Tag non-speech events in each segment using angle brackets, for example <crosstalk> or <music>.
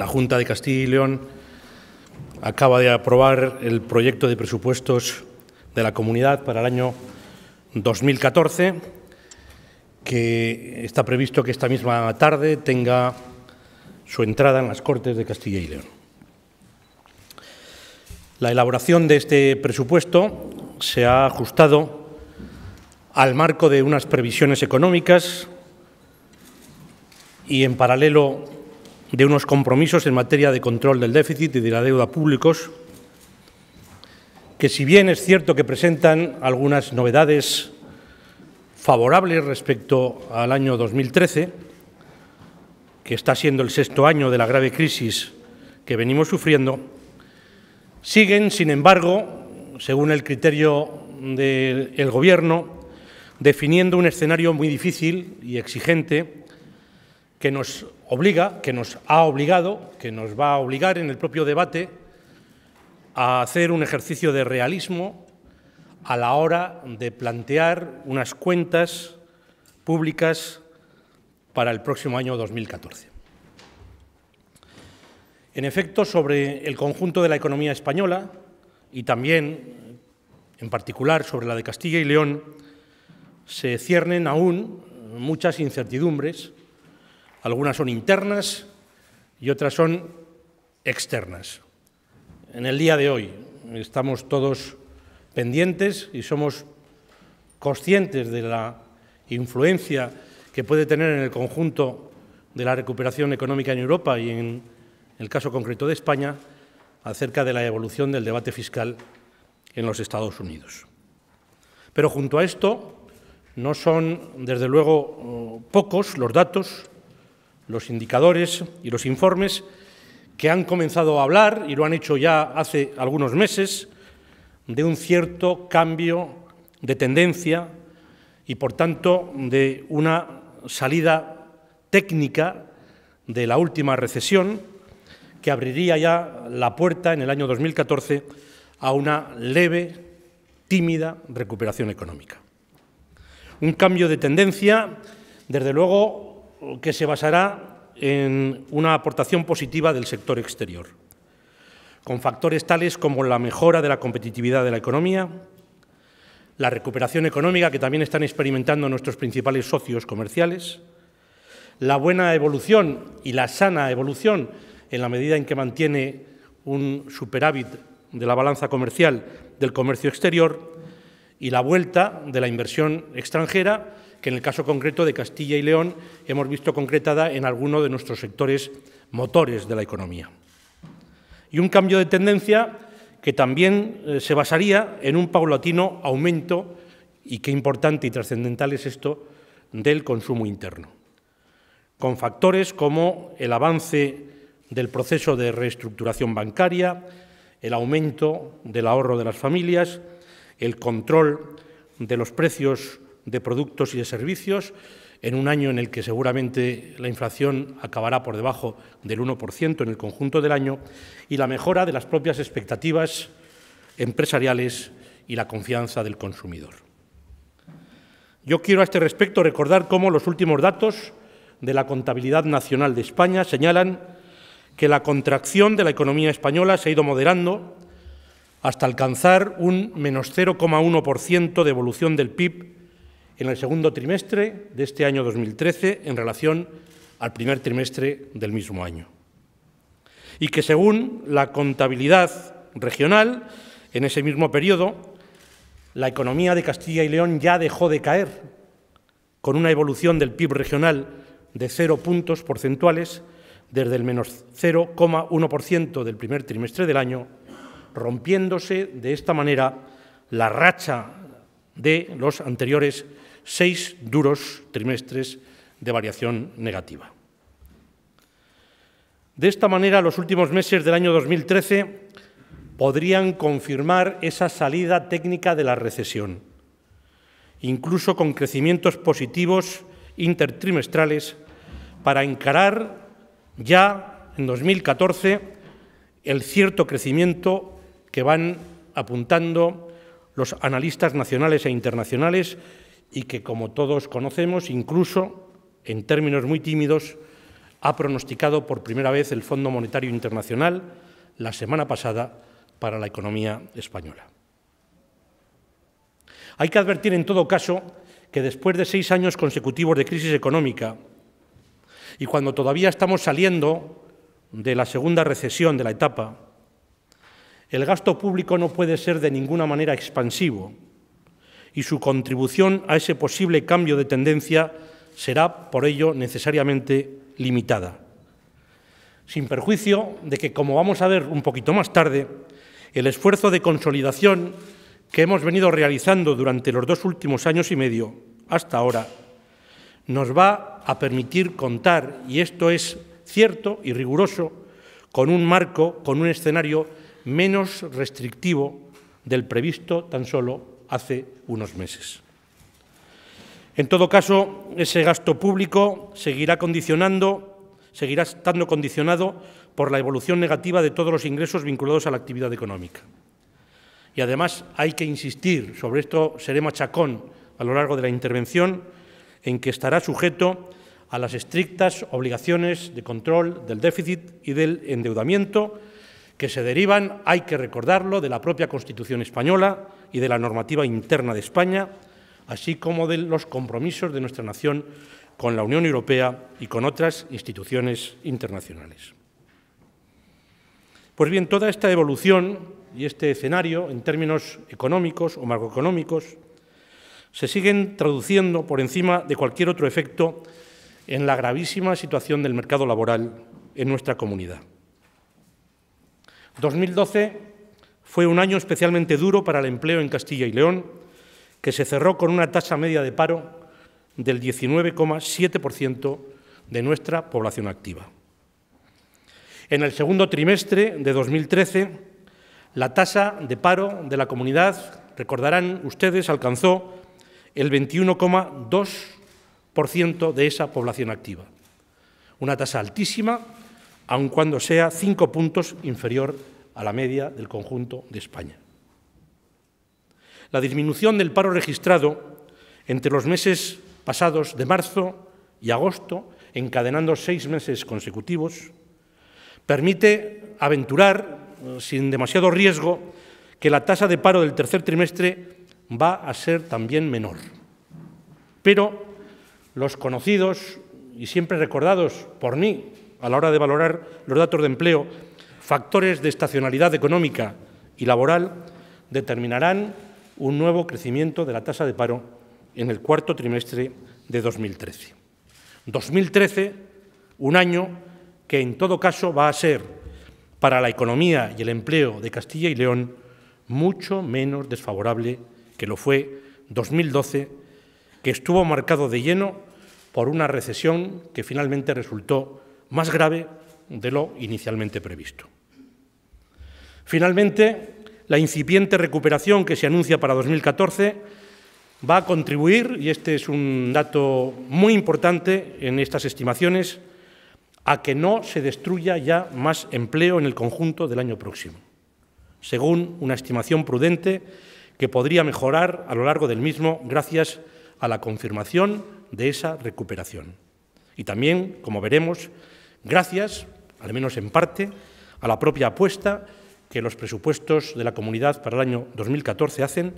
la Junta de Castilla y León acaba de aprobar el proyecto de presupuestos de la comunidad para el año 2014, que está previsto que esta misma tarde tenga su entrada en las Cortes de Castilla y León. La elaboración de este presupuesto se ha ajustado al marco de unas previsiones económicas y en paralelo de unos compromisos en materia de control del déficit y de la deuda públicos, que si bien es cierto que presentan algunas novedades favorables respecto al año 2013, que está siendo el sexto año de la grave crisis que venimos sufriendo, siguen, sin embargo, según el criterio del Gobierno, definiendo un escenario muy difícil y exigente que nos obliga, que nos ha obligado, que nos va a obligar en el propio debate a hacer un ejercicio de realismo a la hora de plantear unas cuentas públicas para el próximo año 2014. En efecto, sobre el conjunto de la economía española y también, en particular, sobre la de Castilla y León, se ciernen aún muchas incertidumbres algunas son internas y otras son externas. En el día de hoy estamos todos pendientes y somos conscientes de la influencia que puede tener en el conjunto de la recuperación económica en Europa y en el caso concreto de España acerca de la evolución del debate fiscal en los Estados Unidos. Pero junto a esto, no son, desde luego, pocos los datos los indicadores y los informes que han comenzado a hablar, y lo han hecho ya hace algunos meses, de un cierto cambio de tendencia y, por tanto, de una salida técnica de la última recesión que abriría ya la puerta en el año 2014 a una leve, tímida recuperación económica. Un cambio de tendencia, desde luego, que se basará en una aportación positiva del sector exterior, con factores tales como la mejora de la competitividad de la economía, la recuperación económica que también están experimentando nuestros principales socios comerciales, la buena evolución y la sana evolución en la medida en que mantiene un superávit de la balanza comercial del comercio exterior y la vuelta de la inversión extranjera que en el caso concreto de Castilla y León hemos visto concretada en alguno de nuestros sectores motores de la economía. Y un cambio de tendencia que también eh, se basaría en un paulatino aumento, y qué importante y trascendental es esto, del consumo interno, con factores como el avance del proceso de reestructuración bancaria, el aumento del ahorro de las familias, el control de los precios de productos y de servicios en un año en el que seguramente la inflación acabará por debajo del 1% en el conjunto del año, y la mejora de las propias expectativas empresariales y la confianza del consumidor. Yo quiero a este respecto recordar cómo los últimos datos de la contabilidad nacional de España señalan que la contracción de la economía española se ha ido moderando hasta alcanzar un menos 0,1% de evolución del PIB en el segundo trimestre de este año 2013 en relación al primer trimestre del mismo año. Y que según la contabilidad regional, en ese mismo periodo, la economía de Castilla y León ya dejó de caer, con una evolución del PIB regional de cero puntos porcentuales desde el menos 0,1% del primer trimestre del año, rompiéndose de esta manera la racha de los anteriores seis duros trimestres de variación negativa. De esta manera, los últimos meses del año 2013 podrían confirmar esa salida técnica de la recesión, incluso con crecimientos positivos intertrimestrales, para encarar ya en 2014 el cierto crecimiento que van apuntando los analistas nacionales e internacionales y que, como todos conocemos, incluso en términos muy tímidos, ha pronosticado por primera vez el Fondo Monetario Internacional la semana pasada para la economía española. Hay que advertir, en todo caso, que después de seis años consecutivos de crisis económica y cuando todavía estamos saliendo de la segunda recesión de la etapa, el gasto público no puede ser de ninguna manera expansivo y su contribución a ese posible cambio de tendencia será, por ello, necesariamente limitada. Sin perjuicio de que, como vamos a ver un poquito más tarde, el esfuerzo de consolidación que hemos venido realizando durante los dos últimos años y medio hasta ahora nos va a permitir contar, y esto es cierto y riguroso, con un marco, con un escenario menos restrictivo del previsto tan solo hace unos meses. En todo caso, ese gasto público seguirá condicionando, seguirá estando condicionado por la evolución negativa de todos los ingresos vinculados a la actividad económica. Y además hay que insistir, sobre esto seré machacón a lo largo de la intervención, en que estará sujeto a las estrictas obligaciones de control del déficit y del endeudamiento que se derivan, hay que recordarlo, de la propia Constitución española, y de la normativa interna de España, así como de los compromisos de nuestra nación con la Unión Europea y con otras instituciones internacionales. Pues bien, toda esta evolución y este escenario en términos económicos o macroeconómicos se siguen traduciendo por encima de cualquier otro efecto en la gravísima situación del mercado laboral en nuestra comunidad. 2012 fue un año especialmente duro para el empleo en Castilla y León, que se cerró con una tasa media de paro del 19,7% de nuestra población activa. En el segundo trimestre de 2013, la tasa de paro de la comunidad, recordarán ustedes, alcanzó el 21,2% de esa población activa. Una tasa altísima, aun cuando sea cinco puntos inferior a la media del conjunto de España. La disminución del paro registrado entre los meses pasados de marzo y agosto, encadenando seis meses consecutivos, permite aventurar, eh, sin demasiado riesgo, que la tasa de paro del tercer trimestre va a ser también menor. Pero los conocidos y siempre recordados por mí a la hora de valorar los datos de empleo factores de estacionalidad económica y laboral determinarán un nuevo crecimiento de la tasa de paro en el cuarto trimestre de 2013. 2013, un año que en todo caso va a ser para la economía y el empleo de Castilla y León mucho menos desfavorable que lo fue 2012, que estuvo marcado de lleno por una recesión que finalmente resultó más grave de lo inicialmente previsto. Finalmente, la incipiente recuperación que se anuncia para 2014 va a contribuir, y este es un dato muy importante en estas estimaciones, a que no se destruya ya más empleo en el conjunto del año próximo, según una estimación prudente que podría mejorar a lo largo del mismo gracias a la confirmación de esa recuperación. Y también, como veremos, gracias, al menos en parte, a la propia apuesta que los presupuestos de la comunidad para el año 2014 hacen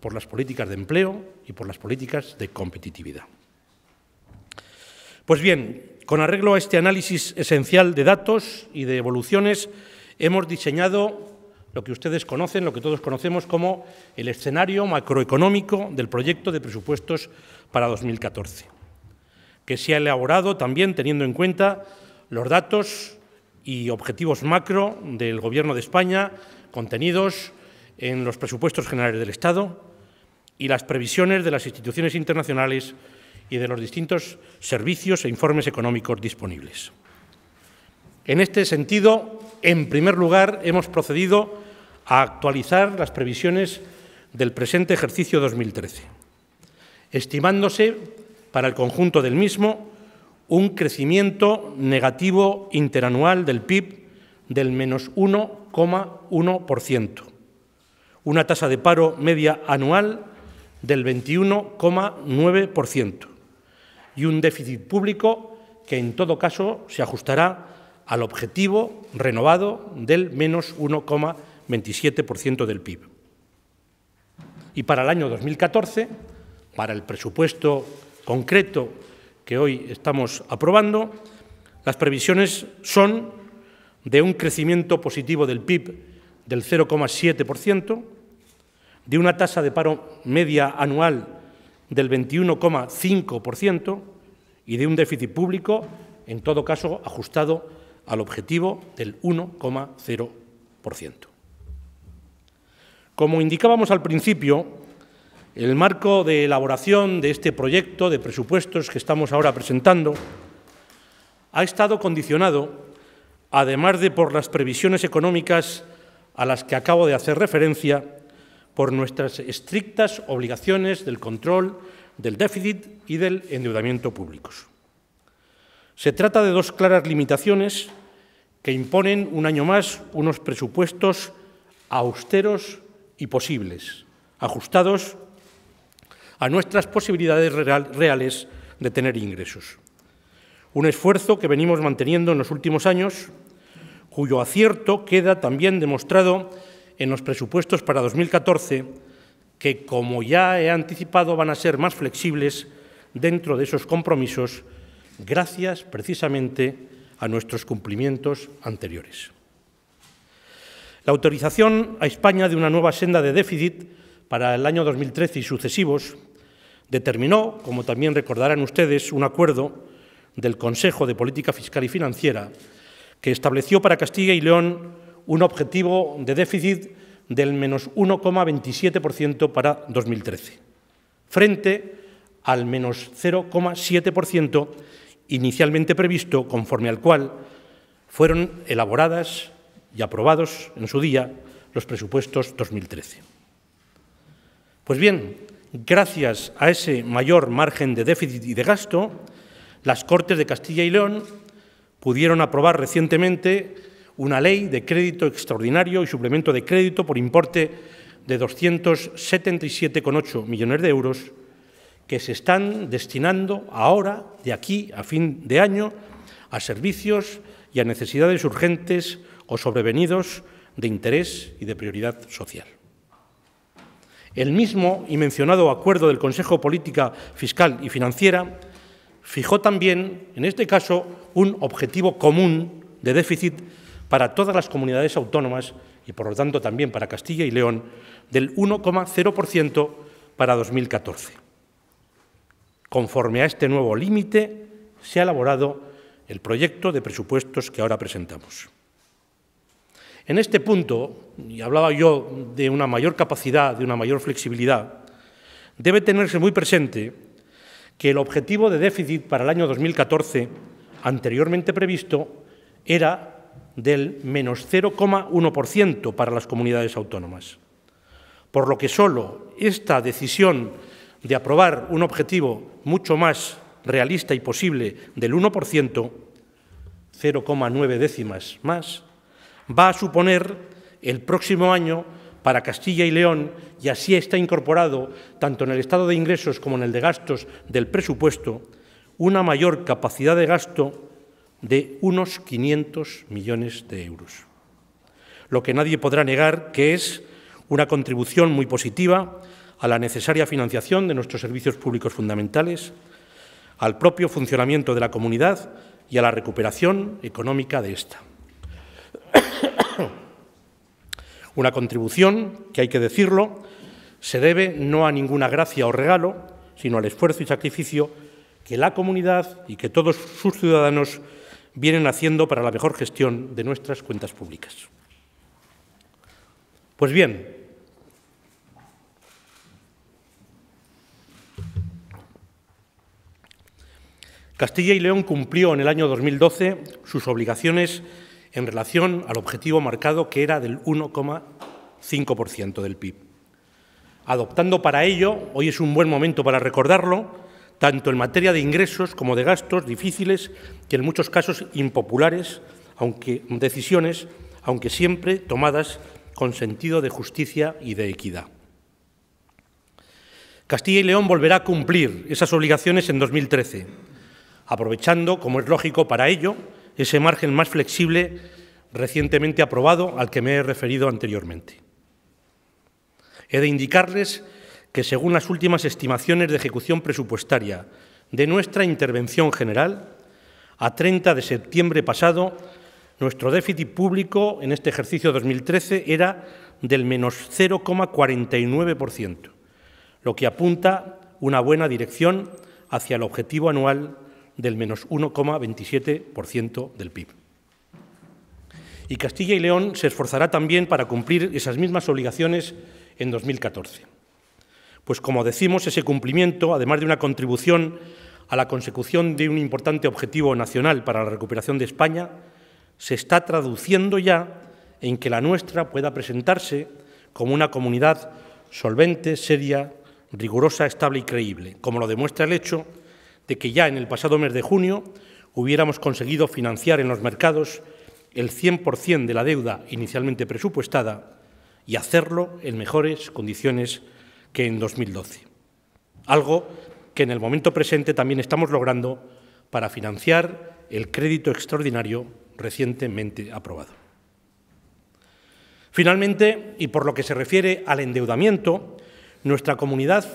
por las políticas de empleo y por las políticas de competitividad. Pues bien, con arreglo a este análisis esencial de datos y de evoluciones, hemos diseñado lo que ustedes conocen, lo que todos conocemos como el escenario macroeconómico del proyecto de presupuestos para 2014, que se ha elaborado también teniendo en cuenta los datos y objetivos macro del Gobierno de España contenidos en los presupuestos generales del Estado y las previsiones de las instituciones internacionales y de los distintos servicios e informes económicos disponibles. En este sentido, en primer lugar, hemos procedido a actualizar las previsiones del presente ejercicio 2013, estimándose para el conjunto del mismo un crecimiento negativo interanual del PIB del menos 1,1%, una tasa de paro media anual del 21,9% y un déficit público que en todo caso se ajustará al objetivo renovado del menos 1,27% del PIB. Y para el año 2014, para el presupuesto concreto que hoy estamos aprobando, las previsiones son de un crecimiento positivo del PIB del 0,7%, de una tasa de paro media anual del 21,5% y de un déficit público, en todo caso, ajustado al objetivo del 1,0%. Como indicábamos al principio, el marco de elaboración de este proyecto de presupuestos que estamos ahora presentando ha estado condicionado, además de por las previsiones económicas a las que acabo de hacer referencia, por nuestras estrictas obligaciones del control del déficit y del endeudamiento públicos. Se trata de dos claras limitaciones que imponen un año más unos presupuestos austeros y posibles, ajustados a nuestras posibilidades reales de tener ingresos. Un esfuerzo que venimos manteniendo en los últimos años, cuyo acierto queda también demostrado en los presupuestos para 2014, que, como ya he anticipado, van a ser más flexibles dentro de esos compromisos gracias precisamente a nuestros cumplimientos anteriores. La autorización a España de una nueva senda de déficit para el año 2013 y sucesivos determinó, como también recordarán ustedes, un acuerdo del Consejo de Política Fiscal y Financiera que estableció para Castilla y León un objetivo de déficit del menos 1,27% para 2013, frente al menos 0,7% inicialmente previsto, conforme al cual fueron elaboradas y aprobados en su día los presupuestos 2013. Pues bien, gracias a ese mayor margen de déficit y de gasto, las Cortes de Castilla y León pudieron aprobar recientemente una ley de crédito extraordinario y suplemento de crédito por importe de 277,8 millones de euros que se están destinando ahora, de aquí a fin de año, a servicios y a necesidades urgentes o sobrevenidos de interés y de prioridad social. El mismo y mencionado acuerdo del Consejo Política Fiscal y Financiera fijó también, en este caso, un objetivo común de déficit para todas las comunidades autónomas y, por lo tanto, también para Castilla y León, del 1,0% para 2014. Conforme a este nuevo límite, se ha elaborado el proyecto de presupuestos que ahora presentamos. En este punto, y hablaba yo de una mayor capacidad, de una mayor flexibilidad, debe tenerse muy presente que el objetivo de déficit para el año 2014, anteriormente previsto, era del menos 0,1% para las comunidades autónomas. Por lo que solo esta decisión de aprobar un objetivo mucho más realista y posible del 1%, 0,9 décimas más, va a suponer el próximo año para Castilla y León y así está incorporado tanto en el estado de ingresos como en el de gastos del presupuesto una mayor capacidad de gasto de unos 500 millones de euros. Lo que nadie podrá negar que es una contribución muy positiva a la necesaria financiación de nuestros servicios públicos fundamentales, al propio funcionamiento de la comunidad y a la recuperación económica de esta. <coughs> Una contribución, que hay que decirlo, se debe no a ninguna gracia o regalo, sino al esfuerzo y sacrificio que la comunidad y que todos sus ciudadanos vienen haciendo para la mejor gestión de nuestras cuentas públicas. Pues bien, Castilla y León cumplió en el año 2012 sus obligaciones en relación al objetivo marcado que era del 1,5% del PIB. Adoptando para ello, hoy es un buen momento para recordarlo, tanto en materia de ingresos como de gastos difíciles que en muchos casos impopulares, aunque decisiones, aunque siempre tomadas con sentido de justicia y de equidad. Castilla y León volverá a cumplir esas obligaciones en 2013, aprovechando, como es lógico para ello, ese margen más flexible recientemente aprobado al que me he referido anteriormente. He de indicarles que según las últimas estimaciones de ejecución presupuestaria de nuestra intervención general, a 30 de septiembre pasado, nuestro déficit público en este ejercicio 2013 era del menos 0,49%, lo que apunta una buena dirección hacia el objetivo anual del menos 1,27% del PIB. Y Castilla y León se esforzará también para cumplir esas mismas obligaciones en 2014. Pues como decimos, ese cumplimiento, además de una contribución a la consecución de un importante objetivo nacional para la recuperación de España, se está traduciendo ya en que la nuestra pueda presentarse como una comunidad solvente, seria, rigurosa, estable y creíble, como lo demuestra el hecho de que ya en el pasado mes de junio hubiéramos conseguido financiar en los mercados el 100% de la deuda inicialmente presupuestada y hacerlo en mejores condiciones que en 2012. Algo que en el momento presente también estamos logrando para financiar el crédito extraordinario recientemente aprobado. Finalmente, y por lo que se refiere al endeudamiento, nuestra comunidad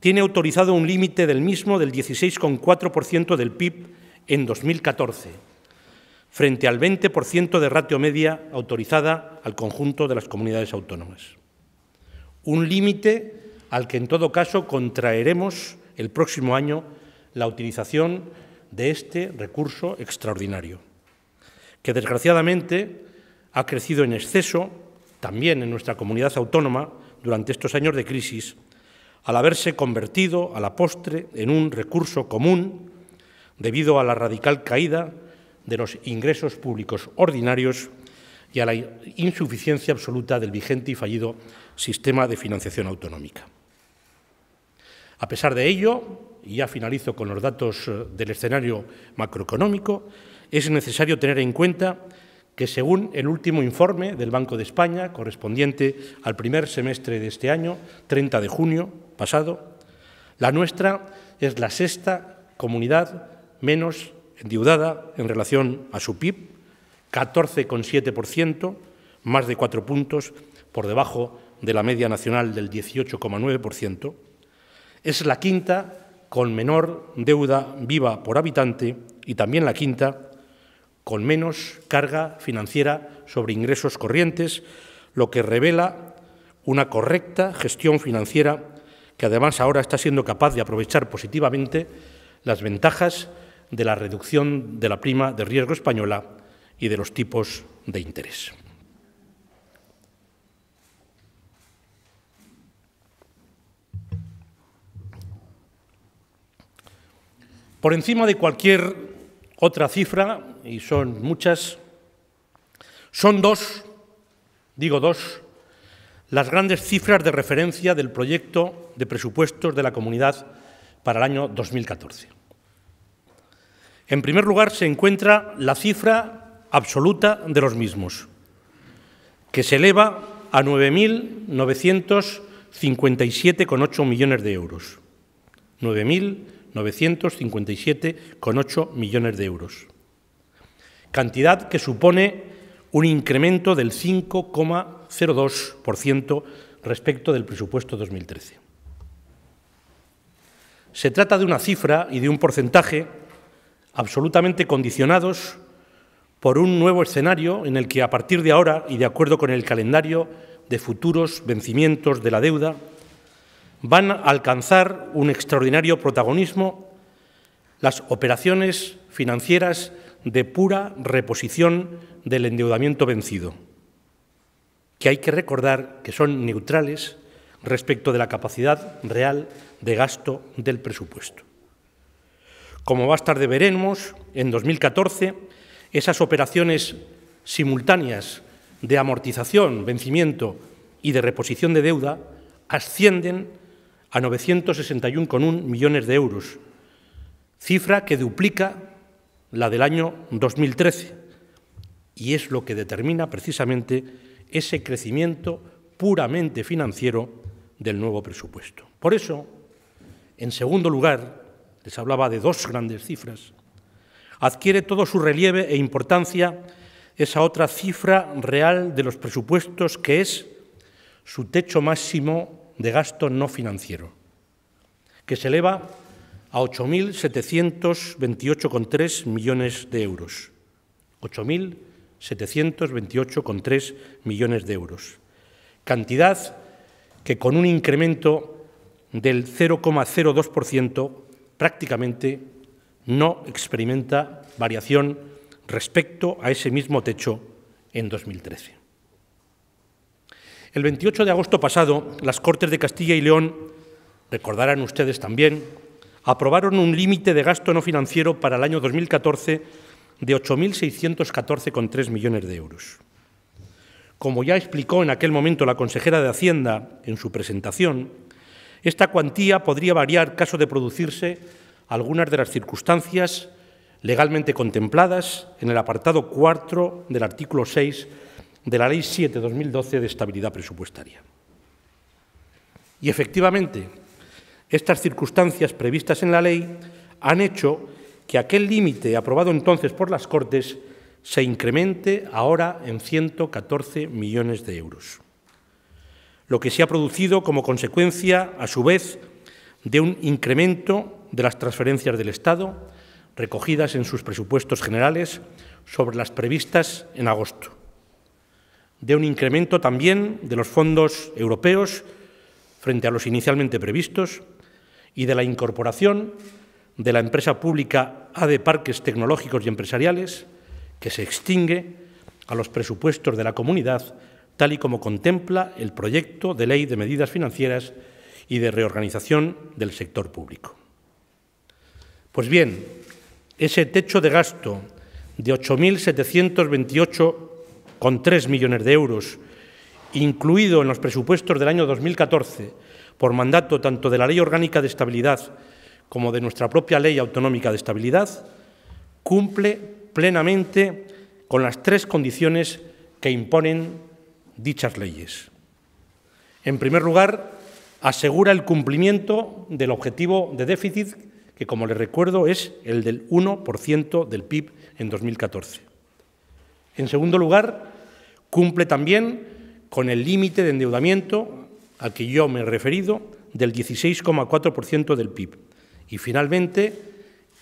tiene autorizado un límite del mismo del 16,4% del PIB en 2014, frente al 20% de ratio media autorizada al conjunto de las comunidades autónomas. Un límite al que en todo caso contraeremos el próximo año la utilización de este recurso extraordinario, que desgraciadamente ha crecido en exceso también en nuestra comunidad autónoma durante estos años de crisis al haberse convertido a la postre en un recurso común debido a la radical caída de los ingresos públicos ordinarios y a la insuficiencia absoluta del vigente y fallido sistema de financiación autonómica. A pesar de ello, y ya finalizo con los datos eh, del escenario macroeconómico, es necesario tener en cuenta que según el último informe del Banco de España, correspondiente al primer semestre de este año, 30 de junio, pasado, la nuestra es la sexta comunidad menos endeudada en relación a su PIB, 14,7%, más de cuatro puntos por debajo de la media nacional del 18,9%. Es la quinta con menor deuda viva por habitante y también la quinta con menos carga financiera sobre ingresos corrientes, lo que revela una correcta gestión financiera que además ahora está siendo capaz de aprovechar positivamente las ventajas de la reducción de la prima de riesgo española y de los tipos de interés. Por encima de cualquier otra cifra, y son muchas, son dos, digo dos, las grandes cifras de referencia del proyecto de presupuestos de la comunidad para el año 2014. En primer lugar, se encuentra la cifra absoluta de los mismos, que se eleva a 9.957,8 millones de euros. 9.957,8 millones de euros. Cantidad que supone un incremento del 5,02% respecto del presupuesto 2013. Se trata de una cifra y de un porcentaje absolutamente condicionados por un nuevo escenario en el que a partir de ahora y de acuerdo con el calendario de futuros vencimientos de la deuda, van a alcanzar un extraordinario protagonismo las operaciones financieras de pura reposición del endeudamiento vencido, que hay que recordar que son neutrales respecto de la capacidad real de gasto del presupuesto. Como más tarde veremos, en 2014 esas operaciones simultáneas de amortización, vencimiento y de reposición de deuda ascienden a 961,1 millones de euros, cifra que duplica la del año 2013 y es lo que determina precisamente ese crecimiento puramente financiero del nuevo presupuesto. Por eso, en segundo lugar, les hablaba de dos grandes cifras, adquiere todo su relieve e importancia esa otra cifra real de los presupuestos que es su techo máximo de gasto no financiero, que se eleva a 8.728,3 millones de euros. 8.728,3 millones de euros. Cantidad que con un incremento del 0,02% prácticamente no experimenta variación respecto a ese mismo techo en 2013. El 28 de agosto pasado, las Cortes de Castilla y León, recordarán ustedes también, aprobaron un límite de gasto no financiero para el año 2014 de 8.614,3 millones de euros. Como ya explicó en aquel momento la consejera de Hacienda en su presentación, esta cuantía podría variar caso de producirse algunas de las circunstancias legalmente contempladas en el apartado 4 del artículo 6 de la Ley 7-2012 de Estabilidad Presupuestaria. Y efectivamente, estas circunstancias previstas en la ley han hecho que aquel límite aprobado entonces por las Cortes se incremente ahora en 114 millones de euros lo que se ha producido como consecuencia, a su vez, de un incremento de las transferencias del Estado recogidas en sus presupuestos generales sobre las previstas en agosto, de un incremento también de los fondos europeos frente a los inicialmente previstos y de la incorporación de la empresa pública de Parques Tecnológicos y Empresariales, que se extingue a los presupuestos de la comunidad tal y como contempla el proyecto de ley de medidas financieras y de reorganización del sector público. Pues bien, ese techo de gasto de 8.728,3 millones de euros, incluido en los presupuestos del año 2014, por mandato tanto de la Ley Orgánica de Estabilidad como de nuestra propia Ley Autonómica de Estabilidad, cumple plenamente con las tres condiciones que imponen dichas leyes. En primer lugar, asegura el cumplimiento del objetivo de déficit, que como les recuerdo es el del 1% del PIB en 2014. En segundo lugar, cumple también con el límite de endeudamiento a que yo me he referido del 16,4% del PIB. Y finalmente,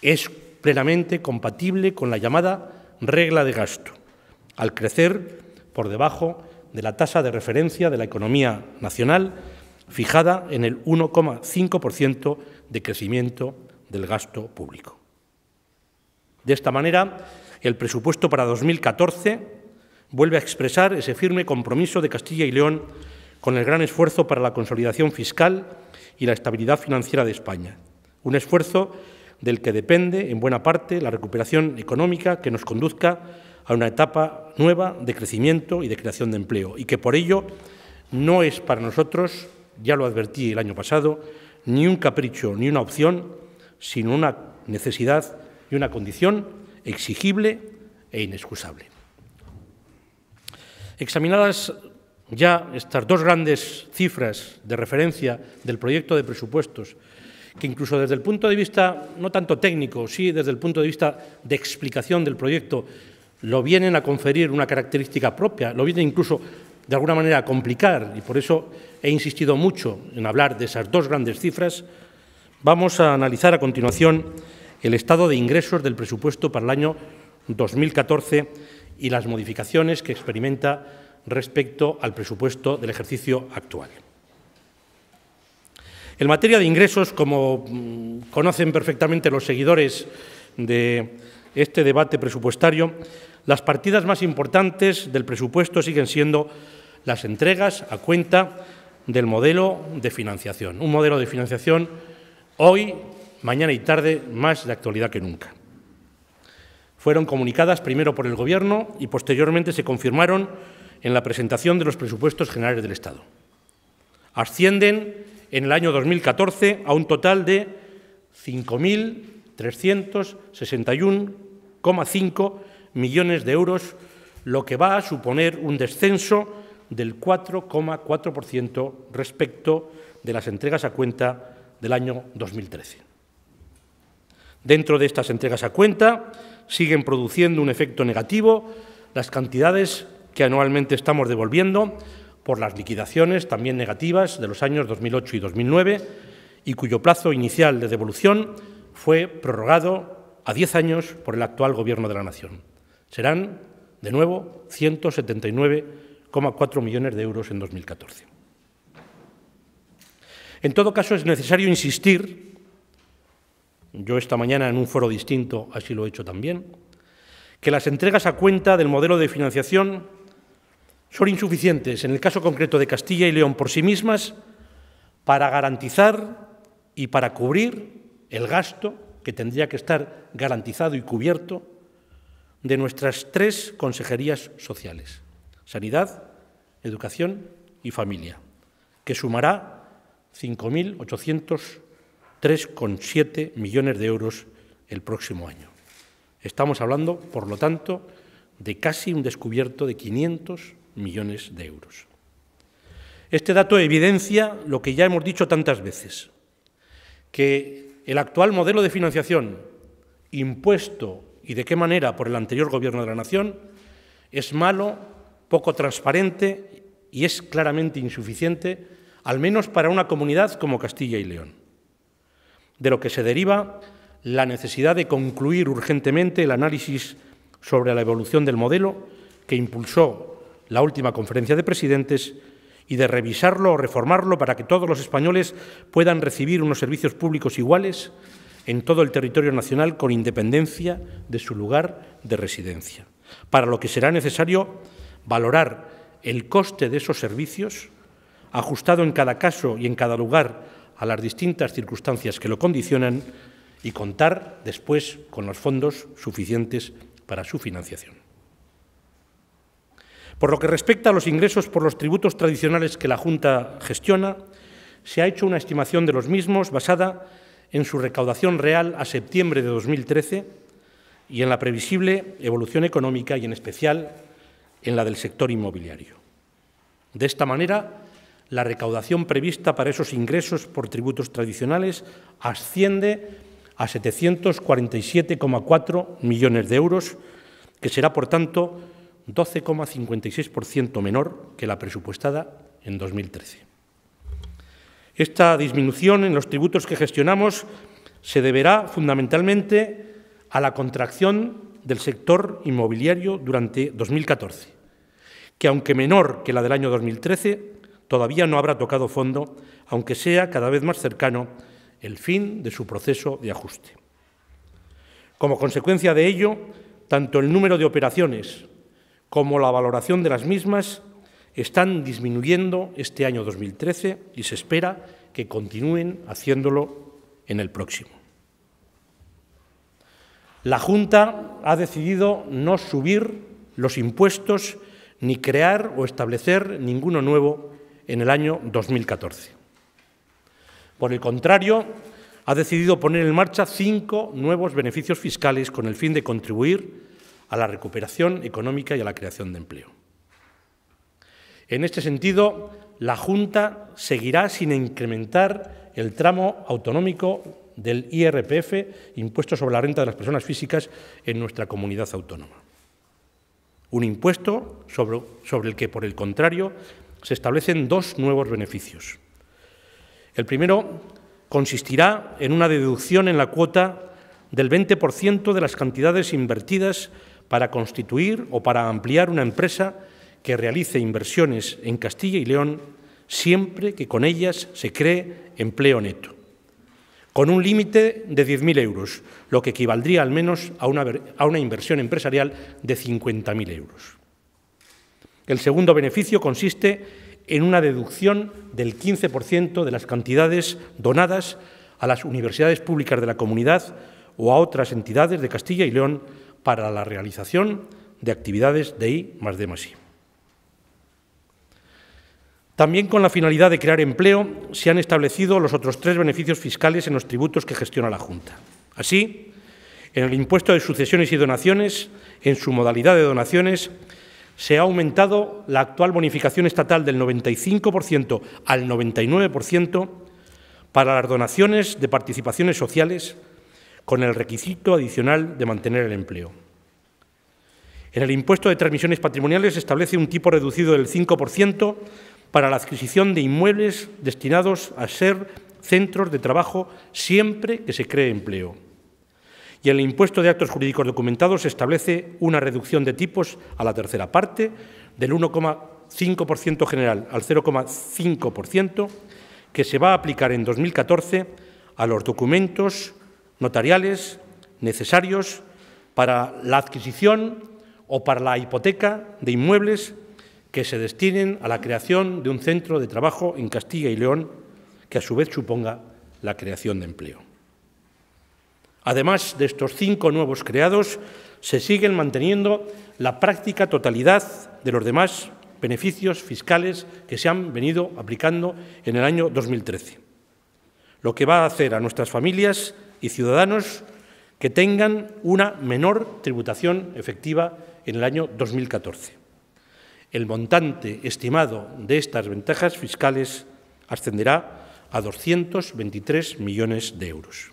es plenamente compatible con la llamada regla de gasto, al crecer por debajo de la tasa de referencia de la economía nacional fijada en el 1,5% de crecimiento del gasto público. De esta manera, el presupuesto para 2014 vuelve a expresar ese firme compromiso de Castilla y León con el gran esfuerzo para la consolidación fiscal y la estabilidad financiera de España, un esfuerzo del que depende en buena parte la recuperación económica que nos conduzca a una etapa nueva de crecimiento y de creación de empleo y que por ello no es para nosotros, ya lo advertí el año pasado, ni un capricho ni una opción, sino una necesidad y una condición exigible e inexcusable. Examinadas ya estas dos grandes cifras de referencia del proyecto de presupuestos, que incluso desde el punto de vista no tanto técnico, sí desde el punto de vista de explicación del proyecto, lo vienen a conferir una característica propia, lo vienen incluso de alguna manera a complicar, y por eso he insistido mucho en hablar de esas dos grandes cifras, vamos a analizar a continuación el estado de ingresos del presupuesto para el año 2014 y las modificaciones que experimenta respecto al presupuesto del ejercicio actual. En materia de ingresos, como mm, conocen perfectamente los seguidores de este debate presupuestario, las partidas más importantes del presupuesto siguen siendo las entregas a cuenta del modelo de financiación. Un modelo de financiación hoy, mañana y tarde más de actualidad que nunca. Fueron comunicadas primero por el Gobierno y posteriormente se confirmaron en la presentación de los presupuestos generales del Estado. Ascienden en el año 2014 a un total de 5.361 millones de euros, lo que va a suponer un descenso del 4,4% respecto de las entregas a cuenta del año 2013. Dentro de estas entregas a cuenta siguen produciendo un efecto negativo las cantidades que anualmente estamos devolviendo por las liquidaciones también negativas de los años 2008 y 2009 y cuyo plazo inicial de devolución fue prorrogado a 10 años por el actual Gobierno de la Nación. Serán, de nuevo, 179,4 millones de euros en 2014. En todo caso, es necesario insistir, yo esta mañana en un foro distinto así lo he hecho también, que las entregas a cuenta del modelo de financiación son insuficientes, en el caso concreto de Castilla y León por sí mismas, para garantizar y para cubrir el gasto que tendría que estar garantizado y cubierto de nuestras tres consejerías sociales, sanidad, educación y familia, que sumará 5.803,7 millones de euros el próximo año. Estamos hablando, por lo tanto, de casi un descubierto de 500 millones de euros. Este dato evidencia lo que ya hemos dicho tantas veces, que el actual modelo de financiación, impuesto y de qué manera por el anterior Gobierno de la Nación, es malo, poco transparente y es claramente insuficiente, al menos para una comunidad como Castilla y León. De lo que se deriva la necesidad de concluir urgentemente el análisis sobre la evolución del modelo que impulsó la última conferencia de presidentes y de revisarlo o reformarlo para que todos los españoles puedan recibir unos servicios públicos iguales en todo el territorio nacional con independencia de su lugar de residencia, para lo que será necesario valorar el coste de esos servicios, ajustado en cada caso y en cada lugar a las distintas circunstancias que lo condicionan, y contar después con los fondos suficientes para su financiación. Por lo que respecta a los ingresos por los tributos tradicionales que la Junta gestiona, se ha hecho una estimación de los mismos basada en su recaudación real a septiembre de 2013 y en la previsible evolución económica y en especial en la del sector inmobiliario. De esta manera, la recaudación prevista para esos ingresos por tributos tradicionales asciende a 747,4 millones de euros, que será, por tanto, 12,56% menor que la presupuestada en 2013. Esta disminución en los tributos que gestionamos se deberá fundamentalmente a la contracción del sector inmobiliario durante 2014, que aunque menor que la del año 2013, todavía no habrá tocado fondo, aunque sea cada vez más cercano el fin de su proceso de ajuste. Como consecuencia de ello, tanto el número de operaciones como la valoración de las mismas están disminuyendo este año 2013 y se espera que continúen haciéndolo en el próximo. La Junta ha decidido no subir los impuestos ni crear o establecer ninguno nuevo en el año 2014. Por el contrario, ha decidido poner en marcha cinco nuevos beneficios fiscales con el fin de contribuir a la recuperación económica y a la creación de empleo. En este sentido, la Junta seguirá sin incrementar el tramo autonómico del IRPF, impuesto sobre la renta de las personas físicas, en nuestra comunidad autónoma. Un impuesto sobre, el que, por el contrario, se establecen dos nuevos beneficios. El primero consistirá en una deducción en la cuota del 20% de las cantidades invertidas para constituir o para ampliar una empresa que realice inversiones en Castilla y León siempre que con ellas se cree empleo neto, con un límite de 10.000 euros, lo que equivaldría al menos a una, inversión empresarial de 50.000 euros. El segundo beneficio consiste en una deducción del 15% de las cantidades donadas a las universidades públicas de la comunidad o a otras entidades de Castilla y León para la realización de actividades de I más D más I. También con la finalidad de crear empleo se han establecido los otros tres beneficios fiscales en los tributos que gestiona la Junta. Así, en el impuesto de sucesiones y donaciones, en su modalidad de donaciones, se ha aumentado la actual bonificación estatal del 95% al 99% para las donaciones de participaciones sociales con el requisito adicional de mantener el empleo. En el impuesto de transmisiones patrimoniales se establece un tipo reducido del 5% para la adquisición de inmuebles destinados a ser centros de trabajo siempre que se cree empleo. Y en el impuesto de actos jurídicos documentados se establece una reducción de tipos a la tercera parte, del 1,5% general al 0,5%, que se va a aplicar en 2014 a los documentos notariales necesarios para la adquisición o para la hipoteca de inmuebles que se destinen a la creación de un centro de trabajo en Castilla y León que a su vez suponga la creación de empleo. Además de estos cinco nuevos creados, se siguen manteniendo la práctica totalidad de los demás beneficios fiscales que se han venido aplicando en el año 2013, lo que va a hacer a nuestras familias y ciudadanos que tengan una menor tributación efectiva en el año 2014. El montante estimado de estas ventajas fiscales ascenderá a 223 millones de euros.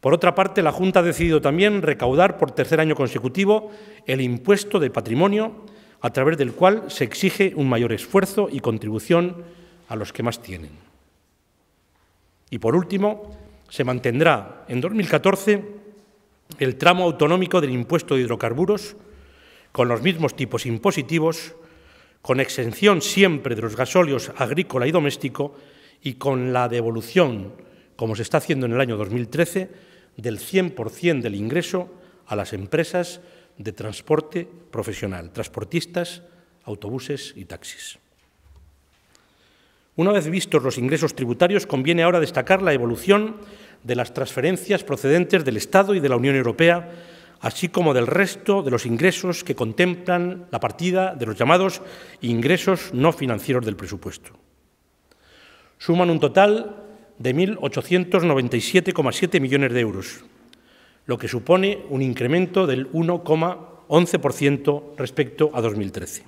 Por otra parte, la Junta ha decidido también recaudar por tercer año consecutivo el impuesto de patrimonio, a través del cual se exige un mayor esfuerzo y contribución a los que más tienen. Y por último, se mantendrá en 2014 el tramo autonómico del impuesto de hidrocarburos con los mismos tipos impositivos, con exención siempre de los gasóleos agrícola y doméstico y con la devolución, como se está haciendo en el año 2013, del 100% del ingreso a las empresas de transporte profesional, transportistas, autobuses y taxis. Una vez vistos los ingresos tributarios, conviene ahora destacar la evolución de las transferencias procedentes del Estado y de la Unión Europea, así como del resto de los ingresos que contemplan la partida de los llamados ingresos no financieros del presupuesto. Suman un total de 1.897,7 millones de euros, lo que supone un incremento del 1,11% respecto a 2013.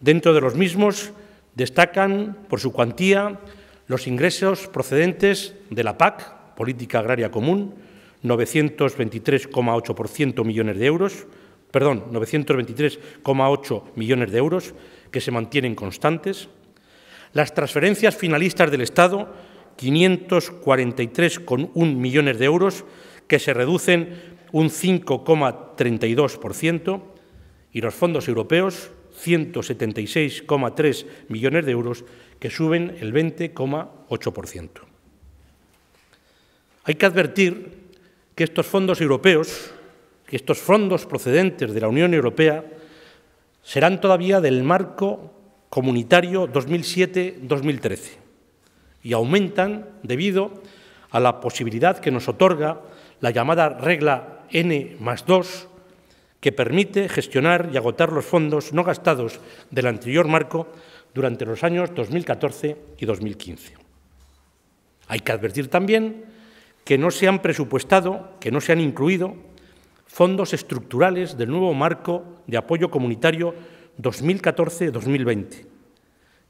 Dentro de los mismos, Destacan por su cuantía los ingresos procedentes de la PAC, Política Agraria Común, 923,8 millones de euros, perdón, 923,8 millones de euros que se mantienen constantes. Las transferencias finalistas del Estado, 543,1 millones de euros que se reducen un 5,32% y los fondos europeos, 176,3 millones de euros, que suben el 20,8%. Hay que advertir que estos fondos europeos, que estos fondos procedentes de la Unión Europea, serán todavía del marco comunitario 2007-2013 y aumentan debido a la posibilidad que nos otorga la llamada regla N más 2 que permite gestionar y agotar los fondos no gastados del anterior marco durante los años 2014 y 2015. Hay que advertir también que no se han presupuestado, que no se han incluido fondos estructurales del nuevo marco de apoyo comunitario 2014-2020,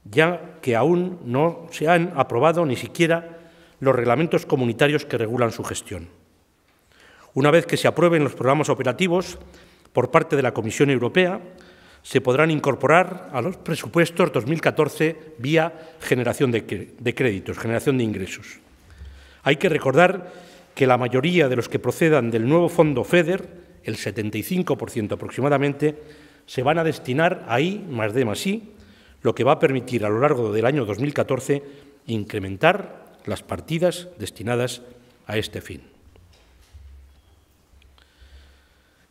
ya que aún no se han aprobado ni siquiera los reglamentos comunitarios que regulan su gestión. Una vez que se aprueben los programas operativos, por parte de la Comisión Europea se podrán incorporar a los presupuestos 2014 vía generación de, créditos, generación de ingresos. Hay que recordar que la mayoría de los que procedan del nuevo fondo FEDER, el 75% aproximadamente, se van a destinar a más de más I, lo que va a permitir a lo largo del año 2014 incrementar las partidas destinadas a este fin.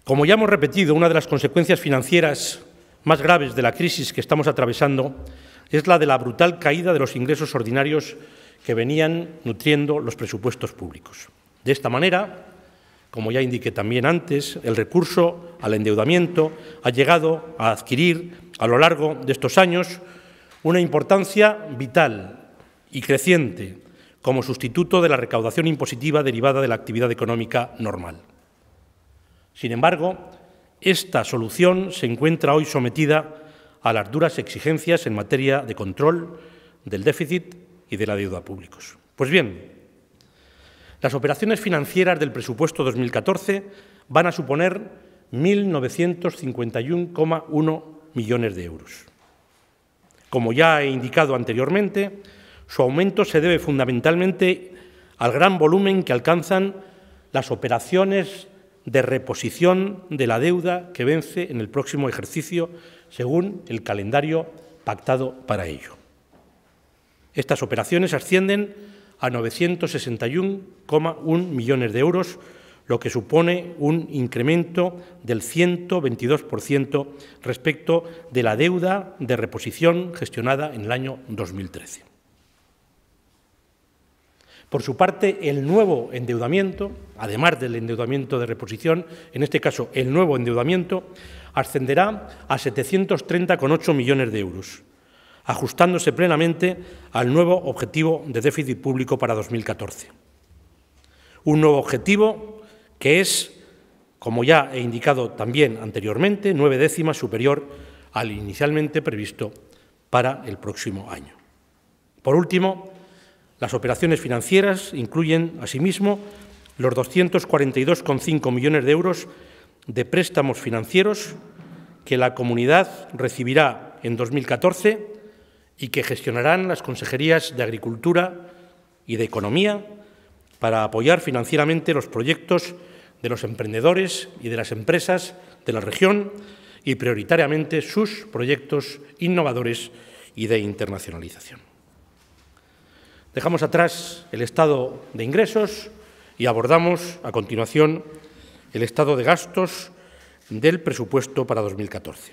Como ya hemos repetido, una de las consecuencias financieras más graves de la crisis que estamos atravesando es la de la brutal caída de los ingresos ordinarios que venían nutriendo los presupuestos públicos. De esta manera, como ya indiqué también antes, el recurso al endeudamiento ha llegado a adquirir a lo largo de estos años una importancia vital y creciente como sustituto de la recaudación impositiva derivada de la actividad económica normal. Sin embargo, esta solución se encuentra hoy sometida a las duras exigencias en materia de control del déficit y de la deuda públicos. Pues bien, las operaciones financieras del presupuesto 2014 van a suponer 1.951,1 millones de euros. Como ya he indicado anteriormente, su aumento se debe fundamentalmente al gran volumen que alcanzan las operaciones de reposición de la deuda que vence en el próximo ejercicio según el calendario pactado para ello. Estas operaciones ascienden a 961,1 millones de euros, lo que supone un incremento del 122% respecto de la deuda de reposición gestionada en el año 2013. Por su parte, el nuevo endeudamiento, además del endeudamiento de reposición, en este caso el nuevo endeudamiento, ascenderá a 730,8 millones de euros, ajustándose plenamente al nuevo objetivo de déficit público para 2014. Un nuevo objetivo que es, como ya he indicado también anteriormente, nueve décimas superior al inicialmente previsto para el próximo año. Por último, las operaciones financieras incluyen, asimismo, los 242,5 millones de euros de préstamos financieros que la comunidad recibirá en 2014 y que gestionarán las consejerías de Agricultura y de Economía para apoyar financieramente los proyectos de los emprendedores y de las empresas de la región y prioritariamente sus proyectos innovadores y de internacionalización. Dejamos atrás el estado de ingresos y abordamos a continuación el estado de gastos del presupuesto para 2014.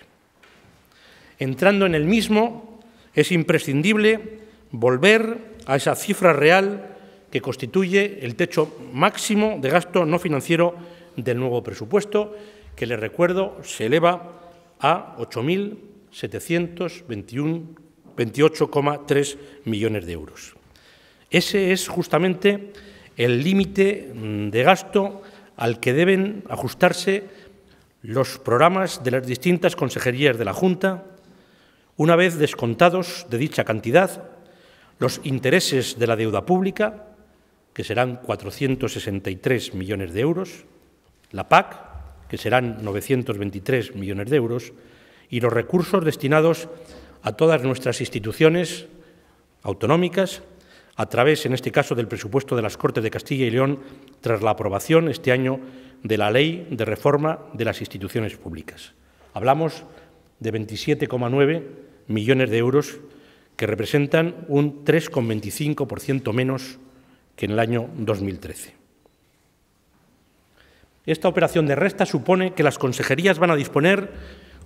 Entrando en el mismo, es imprescindible volver a esa cifra real que constituye el techo máximo de gasto no financiero del nuevo presupuesto, que les recuerdo se eleva a 8.728,3 millones de euros. Ese es justamente el límite mm, de gasto al que deben ajustarse los programas de las distintas consejerías de la Junta, una vez descontados de dicha cantidad los intereses de la deuda pública, que serán 463 millones de euros, la PAC, que serán 923 millones de euros, y los recursos destinados a todas nuestras instituciones autonómicas, a través, en este caso, del presupuesto de las Cortes de Castilla y León, tras la aprobación este año de la Ley de Reforma de las Instituciones Públicas. Hablamos de 27,9 millones de euros que representan un 3,25% menos que en el año 2013. Esta operación de resta supone que las consejerías van a disponer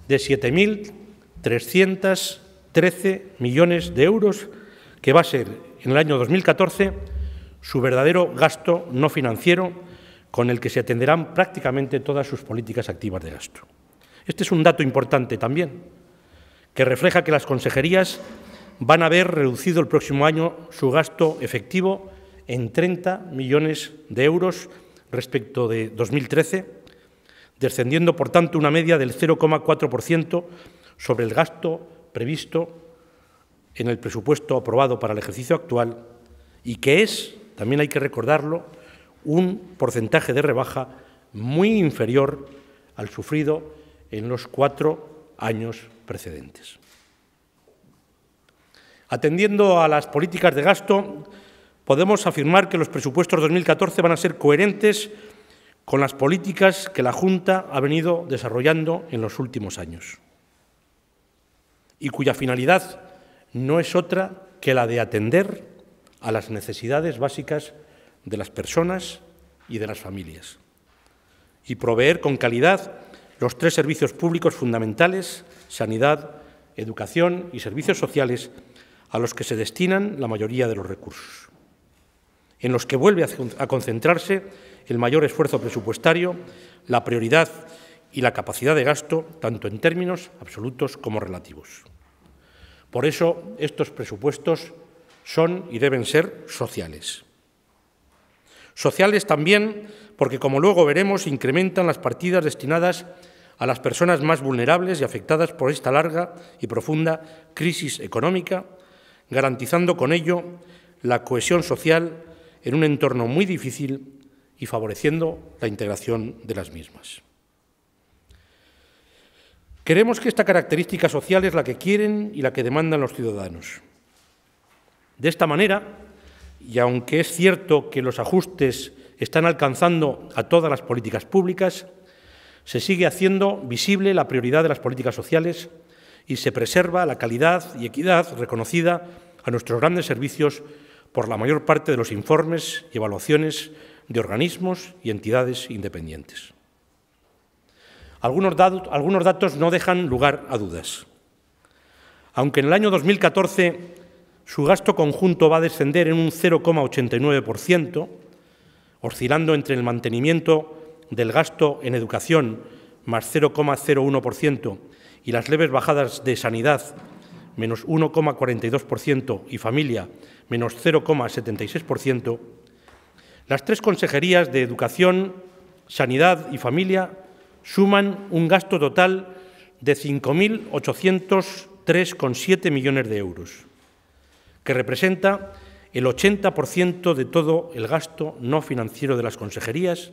de 7.313 millones de euros, que va a ser en el año 2014 su verdadero gasto no financiero con el que se atenderán prácticamente todas sus políticas activas de gasto. Este es un dato importante también, que refleja que las consejerías van a haber reducido el próximo año su gasto efectivo en 30 millones de euros respecto de 2013, descendiendo por tanto una media del 0,4% sobre el gasto previsto en el presupuesto aprobado para el ejercicio actual y que es, también hay que recordarlo, un porcentaje de rebaja muy inferior al sufrido en los cuatro años precedentes. Atendiendo a las políticas de gasto, podemos afirmar que los presupuestos 2014 van a ser coherentes con las políticas que la Junta ha venido desarrollando en los últimos años y cuya finalidad no es otra que la de atender a las necesidades básicas de las personas y de las familias y proveer con calidad los tres servicios públicos fundamentales, sanidad, educación y servicios sociales, a los que se destinan la mayoría de los recursos, en los que vuelve a concentrarse el mayor esfuerzo presupuestario, la prioridad y la capacidad de gasto, tanto en términos absolutos como relativos. Por eso estos presupuestos son y deben ser sociales. Sociales también porque, como luego veremos, incrementan las partidas destinadas a las personas más vulnerables y afectadas por esta larga y profunda crisis económica, garantizando con ello la cohesión social en un entorno muy difícil y favoreciendo la integración de las mismas. Queremos que esta característica social es la que quieren y la que demandan los ciudadanos. De esta manera, y aunque es cierto que los ajustes están alcanzando a todas las políticas públicas, se sigue haciendo visible la prioridad de las políticas sociales y se preserva la calidad y equidad reconocida a nuestros grandes servicios por la mayor parte de los informes y evaluaciones de organismos y entidades independientes. Algunos, datos, no dejan lugar a dudas. Aunque en el año 2014 su gasto conjunto va a descender en un 0,89%, oscilando entre el mantenimiento del gasto en educación más 0,01% y las leves bajadas de sanidad menos 1,42% y familia menos 0,76%, las tres consejerías de educación, sanidad y familia suman un gasto total de 5.803,7 millones de euros, que representa el 80% de todo el gasto no financiero de las consejerías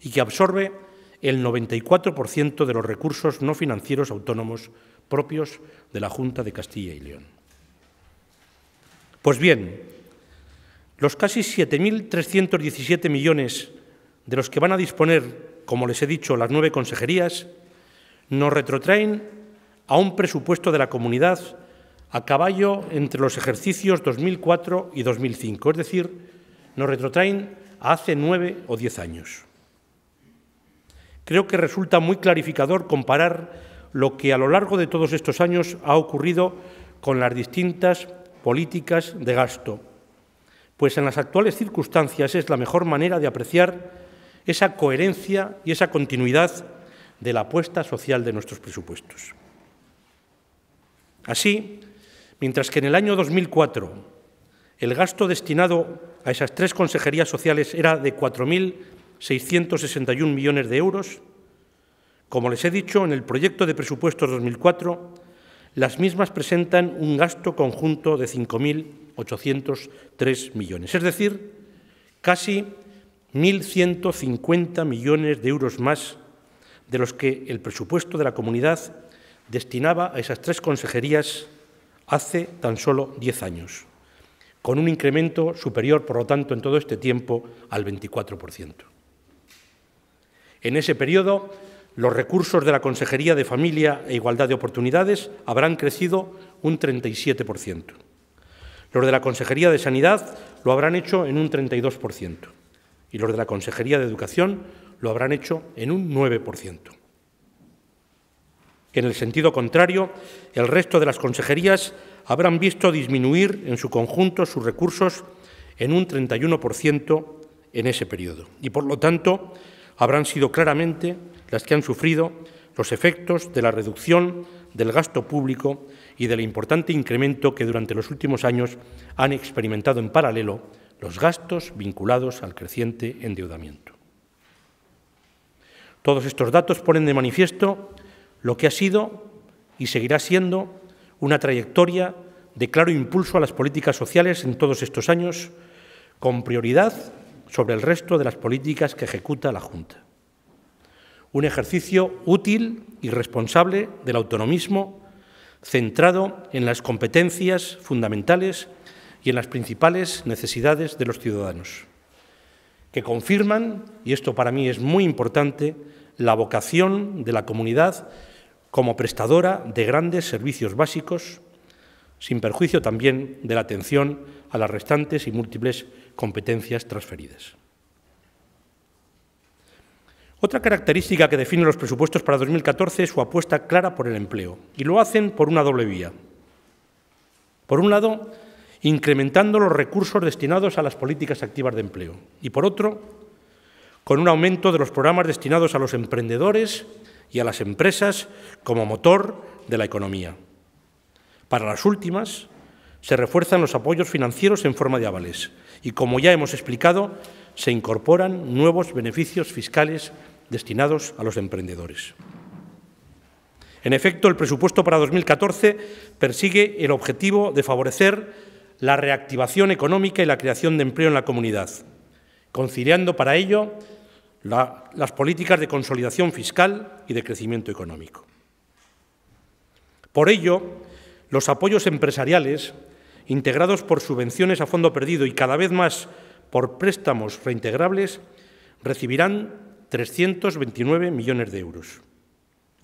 y que absorbe el 94% de los recursos no financieros autónomos propios de la Junta de Castilla y León. Pues bien, los casi 7.317 millones de los que van a disponer como les he dicho, las nueve consejerías, nos retrotraen a un presupuesto de la comunidad a caballo entre los ejercicios 2004 y 2005, es decir, nos retrotraen a hace nueve o diez años. Creo que resulta muy clarificador comparar lo que a lo largo de todos estos años ha ocurrido con las distintas políticas de gasto, pues en las actuales circunstancias es la mejor manera de apreciar esa coherencia y esa continuidad de la apuesta social de nuestros presupuestos. Así, mientras que en el año 2004 el gasto destinado a esas tres consejerías sociales era de 4.661 millones de euros, como les he dicho, en el proyecto de presupuestos 2004 las mismas presentan un gasto conjunto de 5.803 millones, es decir, casi 1.150 millones de euros más de los que el presupuesto de la comunidad destinaba a esas tres consejerías hace tan solo 10 años, con un incremento superior, por lo tanto, en todo este tiempo al 24%. En ese periodo, los recursos de la Consejería de Familia e Igualdad de Oportunidades habrán crecido un 37%. Los de la Consejería de Sanidad lo habrán hecho en un 32% y los de la Consejería de Educación lo habrán hecho en un 9%. En el sentido contrario, el resto de las consejerías habrán visto disminuir en su conjunto sus recursos en un 31% en ese periodo y, por lo tanto, habrán sido claramente las que han sufrido los efectos de la reducción del gasto público y del importante incremento que durante los últimos años han experimentado en paralelo los gastos vinculados al creciente endeudamiento. Todos estos datos ponen de manifiesto lo que ha sido y seguirá siendo una trayectoria de claro impulso a las políticas sociales en todos estos años, con prioridad sobre el resto de las políticas que ejecuta la Junta. Un ejercicio útil y responsable del autonomismo centrado en las competencias fundamentales y en las principales necesidades de los ciudadanos, que confirman, y esto para mí es muy importante, la vocación de la comunidad como prestadora de grandes servicios básicos, sin perjuicio también de la atención a las restantes y múltiples competencias transferidas. Otra característica que define los presupuestos para 2014 es su apuesta clara por el empleo, y lo hacen por una doble vía. Por un lado, incrementando los recursos destinados a las políticas activas de empleo y, por otro, con un aumento de los programas destinados a los emprendedores y a las empresas como motor de la economía. Para las últimas, se refuerzan los apoyos financieros en forma de avales y, como ya hemos explicado, se incorporan nuevos beneficios fiscales destinados a los emprendedores. En efecto, el presupuesto para 2014 persigue el objetivo de favorecer la reactivación económica y la creación de empleo en la comunidad, conciliando para ello las políticas de consolidación fiscal y de crecimiento económico. Por ello, los apoyos empresariales, integrados por subvenciones a fondo perdido y cada vez más por préstamos reintegrables, recibirán 329 millones de euros,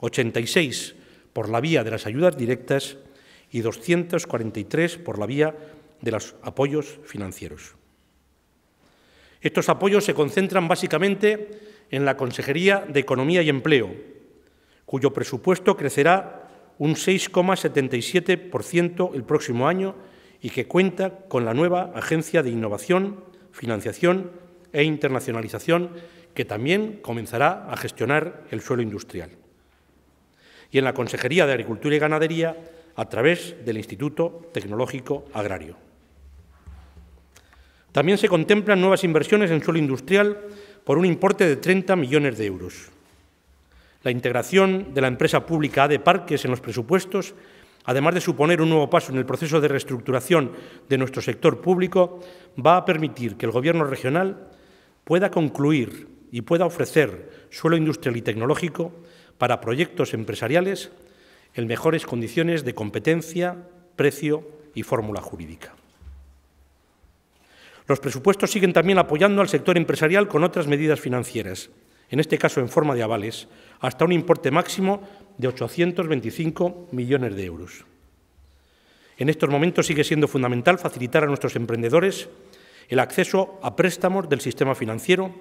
86 por la vía de las ayudas directas y 243 por la vía de los apoyos financieros. Estos apoyos se concentran básicamente en la Consejería de Economía y Empleo, cuyo presupuesto crecerá un 6,77% el próximo año y que cuenta con la nueva Agencia de Innovación, Financiación e Internacionalización, que también comenzará a gestionar el suelo industrial. Y en la Consejería de Agricultura y Ganadería, a través del Instituto Tecnológico Agrario. También se contemplan nuevas inversiones en suelo industrial por un importe de 30 millones de euros. La integración de la empresa pública de Parques en los presupuestos, además de suponer un nuevo paso en el proceso de reestructuración de nuestro sector público, va a permitir que el Gobierno regional pueda concluir y pueda ofrecer suelo industrial y tecnológico para proyectos empresariales en mejores condiciones de competencia, precio y fórmula jurídica. Los presupuestos siguen también apoyando al sector empresarial con otras medidas financieras, en este caso en forma de avales, hasta un importe máximo de 825 millones de euros. En estos momentos sigue siendo fundamental facilitar a nuestros emprendedores el acceso a préstamos del sistema financiero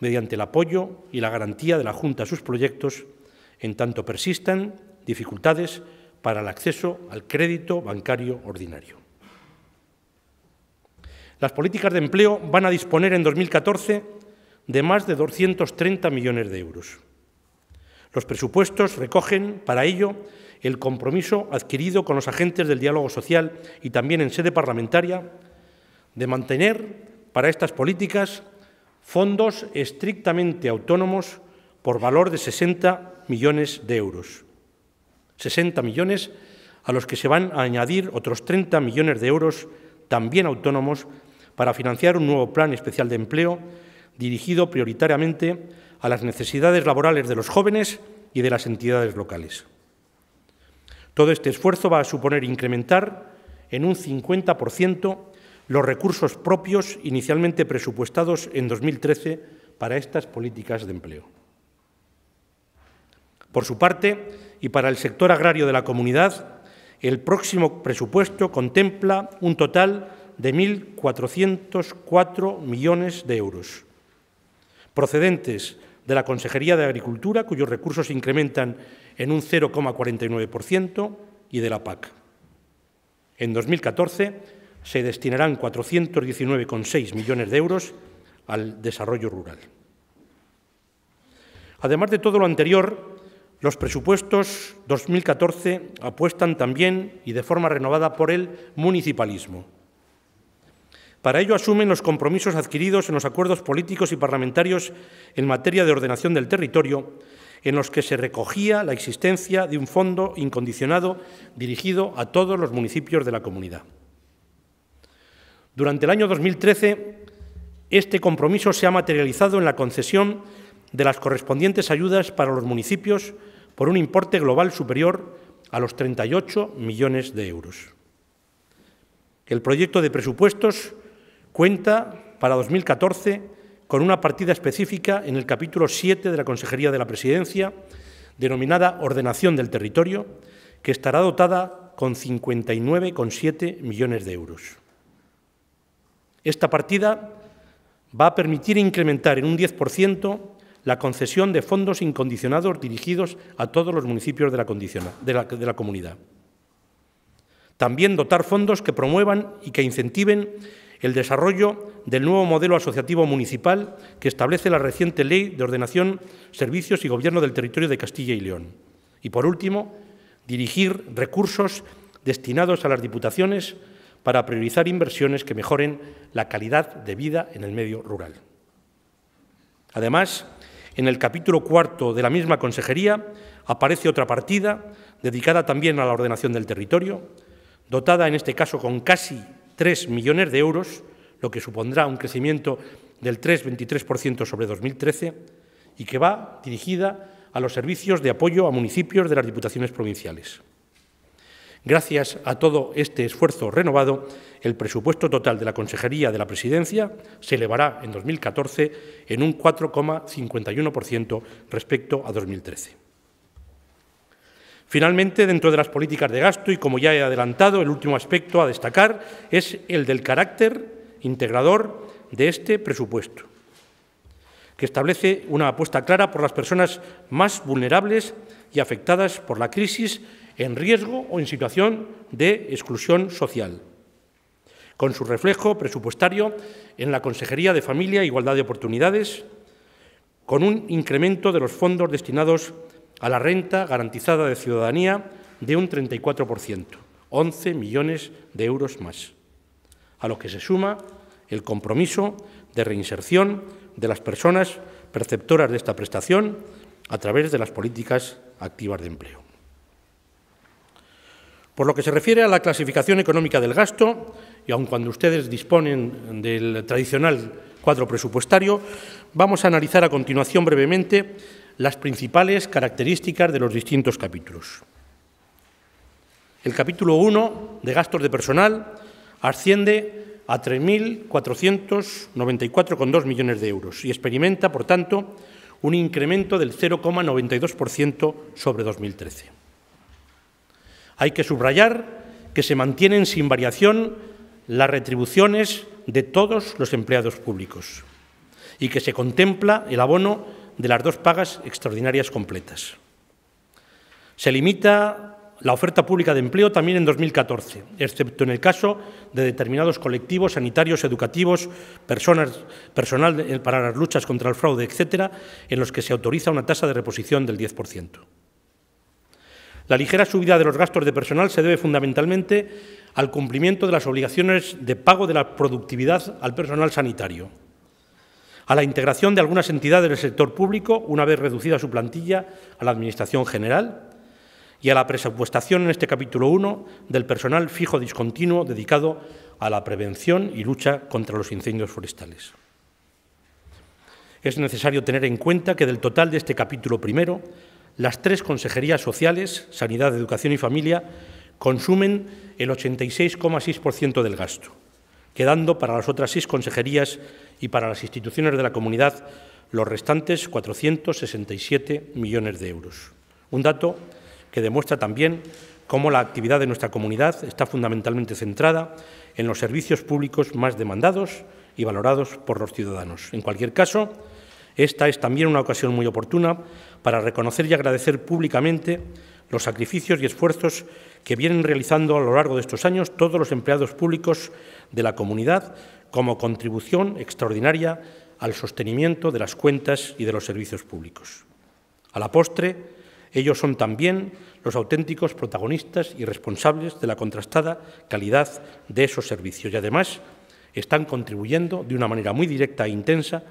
mediante el apoyo y la garantía de la Junta a sus proyectos, en tanto persistan dificultades para el acceso al crédito bancario ordinario. Las políticas de empleo van a disponer en 2014 de más de 230 millones de euros. Los presupuestos recogen, para ello, el compromiso adquirido con los agentes del diálogo social y también en sede parlamentaria de mantener para estas políticas fondos estrictamente autónomos por valor de 60 millones de euros. 60 millones a los que se van a añadir otros 30 millones de euros también autónomos para financiar un nuevo plan especial de empleo dirigido prioritariamente a las necesidades laborales de los jóvenes y de las entidades locales. Todo este esfuerzo va a suponer incrementar en un 50% los recursos propios inicialmente presupuestados en 2013 para estas políticas de empleo. Por su parte, y para el sector agrario de la comunidad, el próximo presupuesto contempla un total de 1.404 millones de euros, procedentes de la Consejería de Agricultura, cuyos recursos se incrementan en un 0,49%, y de la PAC. En 2014 se destinarán 419,6 millones de euros al desarrollo rural. Además de todo lo anterior, los presupuestos 2014 apuestan también y de forma renovada por el municipalismo para ello asumen los compromisos adquiridos en los acuerdos políticos y parlamentarios en materia de ordenación del territorio, en los que se recogía la existencia de un fondo incondicionado dirigido a todos los municipios de la comunidad. Durante el año 2013, este compromiso se ha materializado en la concesión de las correspondientes ayudas para los municipios por un importe global superior a los 38 millones de euros. El proyecto de presupuestos cuenta para 2014 con una partida específica en el capítulo 7 de la Consejería de la Presidencia, denominada Ordenación del Territorio, que estará dotada con 59,7 millones de euros. Esta partida va a permitir incrementar en un 10% la concesión de fondos incondicionados dirigidos a todos los municipios de la, comunidad. También dotar fondos que promuevan y que incentiven el desarrollo del nuevo modelo asociativo municipal que establece la reciente Ley de Ordenación, Servicios y Gobierno del Territorio de Castilla y León. Y, por último, dirigir recursos destinados a las diputaciones para priorizar inversiones que mejoren la calidad de vida en el medio rural. Además, en el capítulo cuarto de la misma consejería aparece otra partida dedicada también a la ordenación del territorio, dotada en este caso con casi tres millones de euros, lo que supondrá un crecimiento del 3,23% sobre 2013 y que va dirigida a los servicios de apoyo a municipios de las diputaciones provinciales. Gracias a todo este esfuerzo renovado, el presupuesto total de la Consejería de la Presidencia se elevará en 2014 en un 4,51% respecto a 2013. Finalmente, dentro de las políticas de gasto, y como ya he adelantado, el último aspecto a destacar es el del carácter integrador de este presupuesto, que establece una apuesta clara por las personas más vulnerables y afectadas por la crisis en riesgo o en situación de exclusión social, con su reflejo presupuestario en la Consejería de Familia e Igualdad de Oportunidades, con un incremento de los fondos destinados a a la renta garantizada de ciudadanía de un 34%, 11 millones de euros más, a lo que se suma el compromiso de reinserción de las personas perceptoras de esta prestación a través de las políticas activas de empleo. Por lo que se refiere a la clasificación económica del gasto, y aun cuando ustedes disponen del tradicional cuadro presupuestario, vamos a analizar a continuación brevemente las principales características de los distintos capítulos. El capítulo 1 de gastos de personal asciende a 3.494,2 millones de euros y experimenta, por tanto, un incremento del 0,92% sobre 2013. Hay que subrayar que se mantienen sin variación las retribuciones de todos los empleados públicos y que se contempla el abono de las dos pagas extraordinarias completas. Se limita la oferta pública de empleo también en 2014, excepto en el caso de determinados colectivos sanitarios, educativos, personas, personal eh, para las luchas contra el fraude, etcétera, en los que se autoriza una tasa de reposición del 10%. La ligera subida de los gastos de personal se debe fundamentalmente al cumplimiento de las obligaciones de pago de la productividad al personal sanitario a la integración de algunas entidades del sector público, una vez reducida su plantilla, a la Administración General y a la presupuestación en este capítulo 1 del personal fijo discontinuo dedicado a la prevención y lucha contra los incendios forestales. Es necesario tener en cuenta que del total de este capítulo primero, las tres consejerías sociales, Sanidad, Educación y Familia, consumen el 86,6% del gasto, quedando para las otras seis consejerías y para las instituciones de la comunidad los restantes 467 millones de euros. Un dato que demuestra también cómo la actividad de nuestra comunidad está fundamentalmente centrada en los servicios públicos más demandados y valorados por los ciudadanos. En cualquier caso, esta es también una ocasión muy oportuna para reconocer y agradecer públicamente los sacrificios y esfuerzos que vienen realizando a lo largo de estos años todos los empleados públicos de la comunidad como contribución extraordinaria al sostenimiento de las cuentas y de los servicios públicos. A la postre, ellos son también los auténticos protagonistas y responsables de la contrastada calidad de esos servicios y además están contribuyendo de una manera muy directa e intensa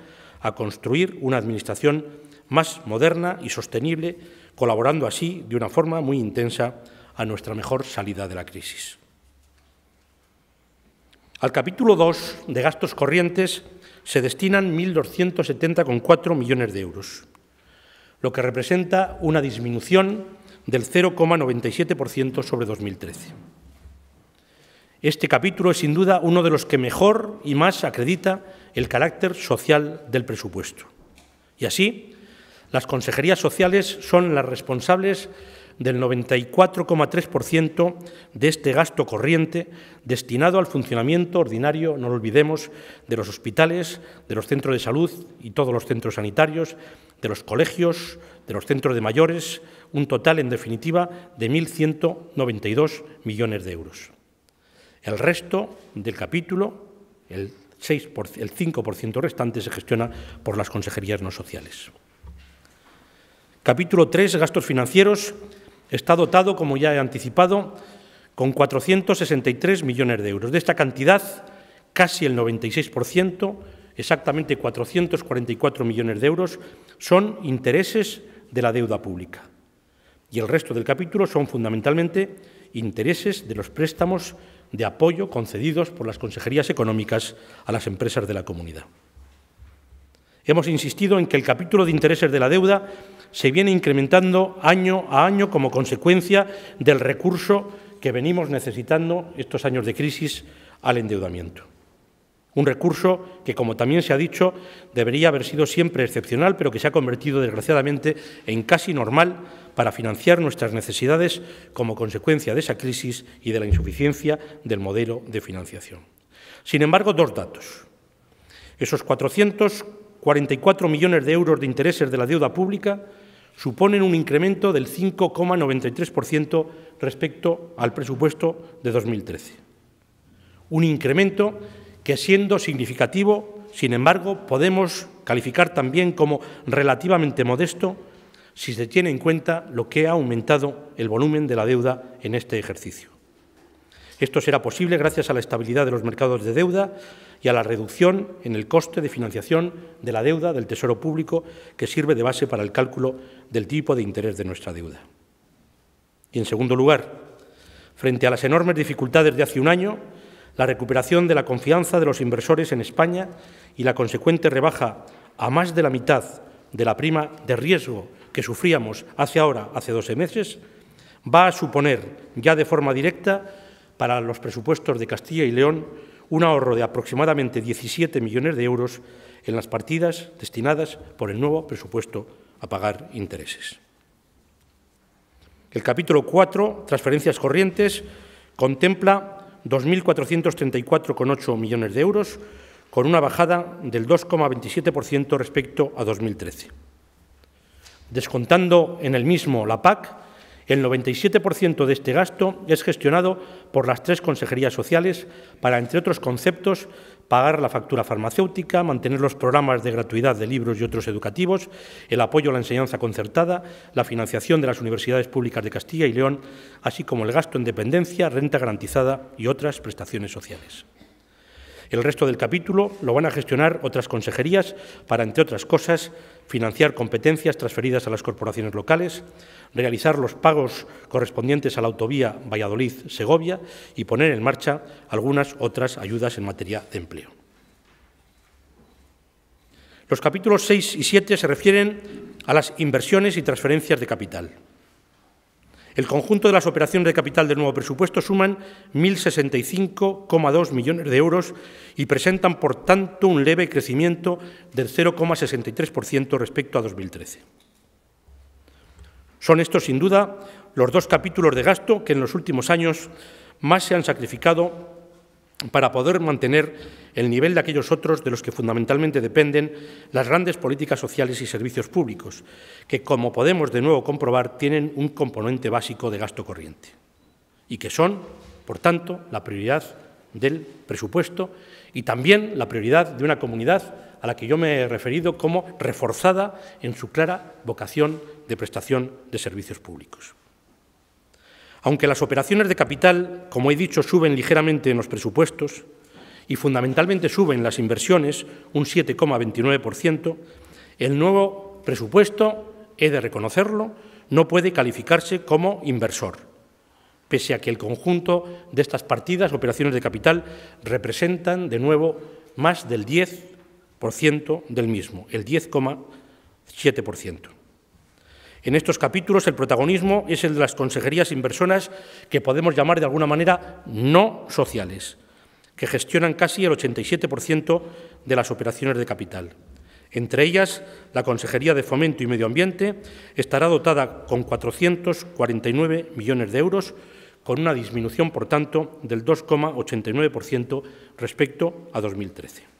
a construir una administración más moderna y sostenible, colaborando así de una forma muy intensa a nuestra mejor salida de la crisis. Al capítulo 2 de gastos corrientes se destinan 1.270,4 millones de euros, lo que representa una disminución del 0,97% sobre 2013. Este capítulo es sin duda uno de los que mejor y más acredita el carácter social del presupuesto. Y así, las consejerías sociales son las responsables del 94,3% de este gasto corriente destinado al funcionamiento ordinario, no lo olvidemos, de los hospitales, de los centros de salud y todos los centros sanitarios, de los colegios, de los centros de mayores, un total, en definitiva, de 1.192 millones de euros. El resto del capítulo, el, 5% restante, se gestiona por las consejerías no sociales. Capítulo 3, gastos financieros, Está dotado, como ya he anticipado, con 463 millones de euros. De esta cantidad, casi el 96%, exactamente 444 millones de euros, son intereses de la deuda pública. Y el resto del capítulo son fundamentalmente intereses de los préstamos de apoyo concedidos por las consejerías económicas a las empresas de la comunidad. Hemos insistido en que el capítulo de intereses de la deuda se viene incrementando año a año como consecuencia del recurso que venimos necesitando estos años de crisis al endeudamiento. Un recurso que, como también se ha dicho, debería haber sido siempre excepcional, pero que se ha convertido, desgraciadamente, en casi normal para financiar nuestras necesidades como consecuencia de esa crisis y de la insuficiencia del modelo de financiación. Sin embargo, dos datos. Esos 400 44 millones de euros de intereses de la deuda pública suponen un incremento del 5,93% respecto al presupuesto de 2013. Un incremento que, siendo significativo, sin embargo, podemos calificar también como relativamente modesto si se tiene en cuenta lo que ha aumentado el volumen de la deuda en este ejercicio. Esto será posible gracias a la estabilidad de los mercados de deuda y a la reducción en el coste de financiación de la deuda del Tesoro Público que sirve de base para el cálculo del tipo de interés de nuestra deuda. Y en segundo lugar, frente a las enormes dificultades de hace un año, la recuperación de la confianza de los inversores en España y la consecuente rebaja a más de la mitad de la prima de riesgo que sufríamos hace ahora, hace 12 meses, va a suponer ya de forma directa para los presupuestos de Castilla y León un ahorro de aproximadamente 17 millones de euros en las partidas destinadas por el nuevo presupuesto a pagar intereses. El capítulo 4, transferencias corrientes, contempla 2.434,8 millones de euros, con una bajada del 2,27% respecto a 2013. Descontando en el mismo la PAC, el 97% de este gasto es gestionado por las tres consejerías sociales para, entre otros conceptos, pagar la factura farmacéutica, mantener los programas de gratuidad de libros y otros educativos, el apoyo a la enseñanza concertada, la financiación de las universidades públicas de Castilla y León, así como el gasto en dependencia, renta garantizada y otras prestaciones sociales. El resto del capítulo lo van a gestionar otras consejerías para, entre otras cosas, financiar competencias transferidas a las corporaciones locales, realizar los pagos correspondientes a la autovía Valladolid-Segovia y poner en marcha algunas otras ayudas en materia de empleo. Los capítulos 6 y 7 se refieren a las inversiones y transferencias de capital. El conjunto de las operaciones de capital del nuevo presupuesto suman 1.065,2 millones de euros y presentan, por tanto, un leve crecimiento del 0,63% respecto a 2013. Son estos, sin duda, los dos capítulos de gasto que en los últimos años más se han sacrificado para poder mantener el nivel de aquellos otros de los que fundamentalmente dependen las grandes políticas sociales y servicios públicos, que, como podemos de nuevo comprobar, tienen un componente básico de gasto corriente y que son, por tanto, la prioridad del presupuesto y también la prioridad de una comunidad a la que yo me he referido como reforzada en su clara vocación de prestación de servicios públicos. Aunque las operaciones de capital, como he dicho, suben ligeramente en los presupuestos y fundamentalmente suben las inversiones un 7,29%, el nuevo presupuesto, he de reconocerlo, no puede calificarse como inversor, pese a que el conjunto de estas partidas, operaciones de capital, representan de nuevo más del 10% del mismo, el 10,7%. En estos capítulos el protagonismo es el de las consejerías inversoras que podemos llamar de alguna manera no sociales, que gestionan casi el 87% de las operaciones de capital. Entre ellas, la Consejería de Fomento y Medio Ambiente estará dotada con 449 millones de euros, con una disminución, por tanto, del 2,89% respecto a 2013.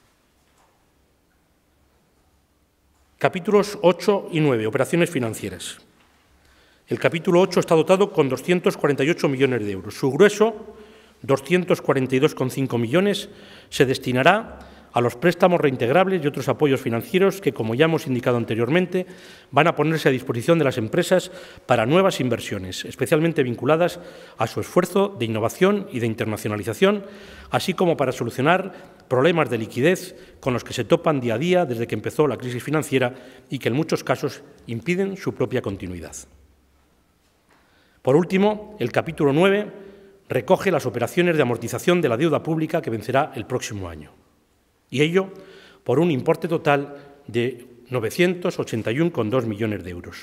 Capítulos 8 y 9, operaciones financieras. El capítulo 8 está dotado con 248 millones de euros. Su grueso, 242,5 millones, se destinará a los préstamos reintegrables y otros apoyos financieros que, como ya hemos indicado anteriormente, van a ponerse a disposición de las empresas para nuevas inversiones, especialmente vinculadas a su esfuerzo de innovación y de internacionalización, así como para solucionar problemas de liquidez con los que se topan día a día desde que empezó la crisis financiera y que en muchos casos impiden su propia continuidad. Por último, el capítulo 9 recoge las operaciones de amortización de la deuda pública que vencerá el próximo año y ello por un importe total de 981,2 millones de euros.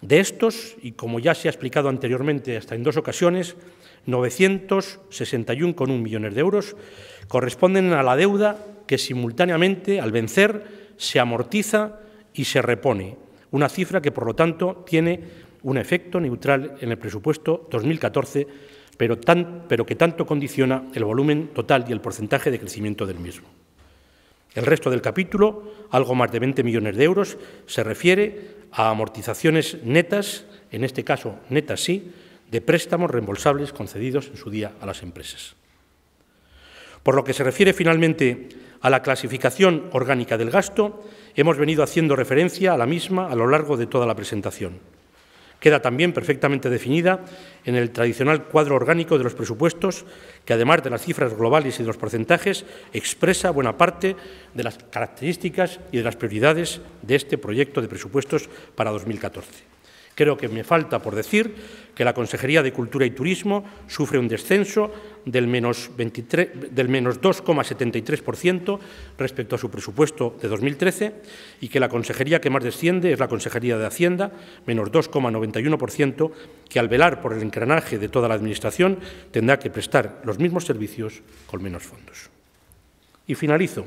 De estos, y como ya se ha explicado anteriormente hasta en dos ocasiones, 961,1 millones de euros corresponden a la deuda que simultáneamente, al vencer, se amortiza y se repone, una cifra que, por lo tanto, tiene un efecto neutral en el presupuesto 2014 pero, que tanto condiciona el volumen total y el porcentaje de crecimiento del mismo. El resto del capítulo, algo más de 20 millones de euros, se refiere a amortizaciones netas, en este caso netas sí, de préstamos reembolsables concedidos en su día a las empresas. Por lo que se refiere finalmente a la clasificación orgánica del gasto, hemos venido haciendo referencia a la misma a lo largo de toda la presentación. Queda también perfectamente definida en el tradicional cuadro orgánico de los presupuestos, que además de las cifras globales y de los porcentajes, expresa buena parte de las características y de las prioridades de este proyecto de presupuestos para 2014. Creo que me falta por decir que la Consejería de Cultura y Turismo sufre un descenso del menos, 2,73% respecto a su presupuesto de 2013 y que la consejería que más desciende es la Consejería de Hacienda, menos 2,91%, que al velar por el engranaje de toda la Administración tendrá que prestar los mismos servicios con menos fondos. Y finalizo.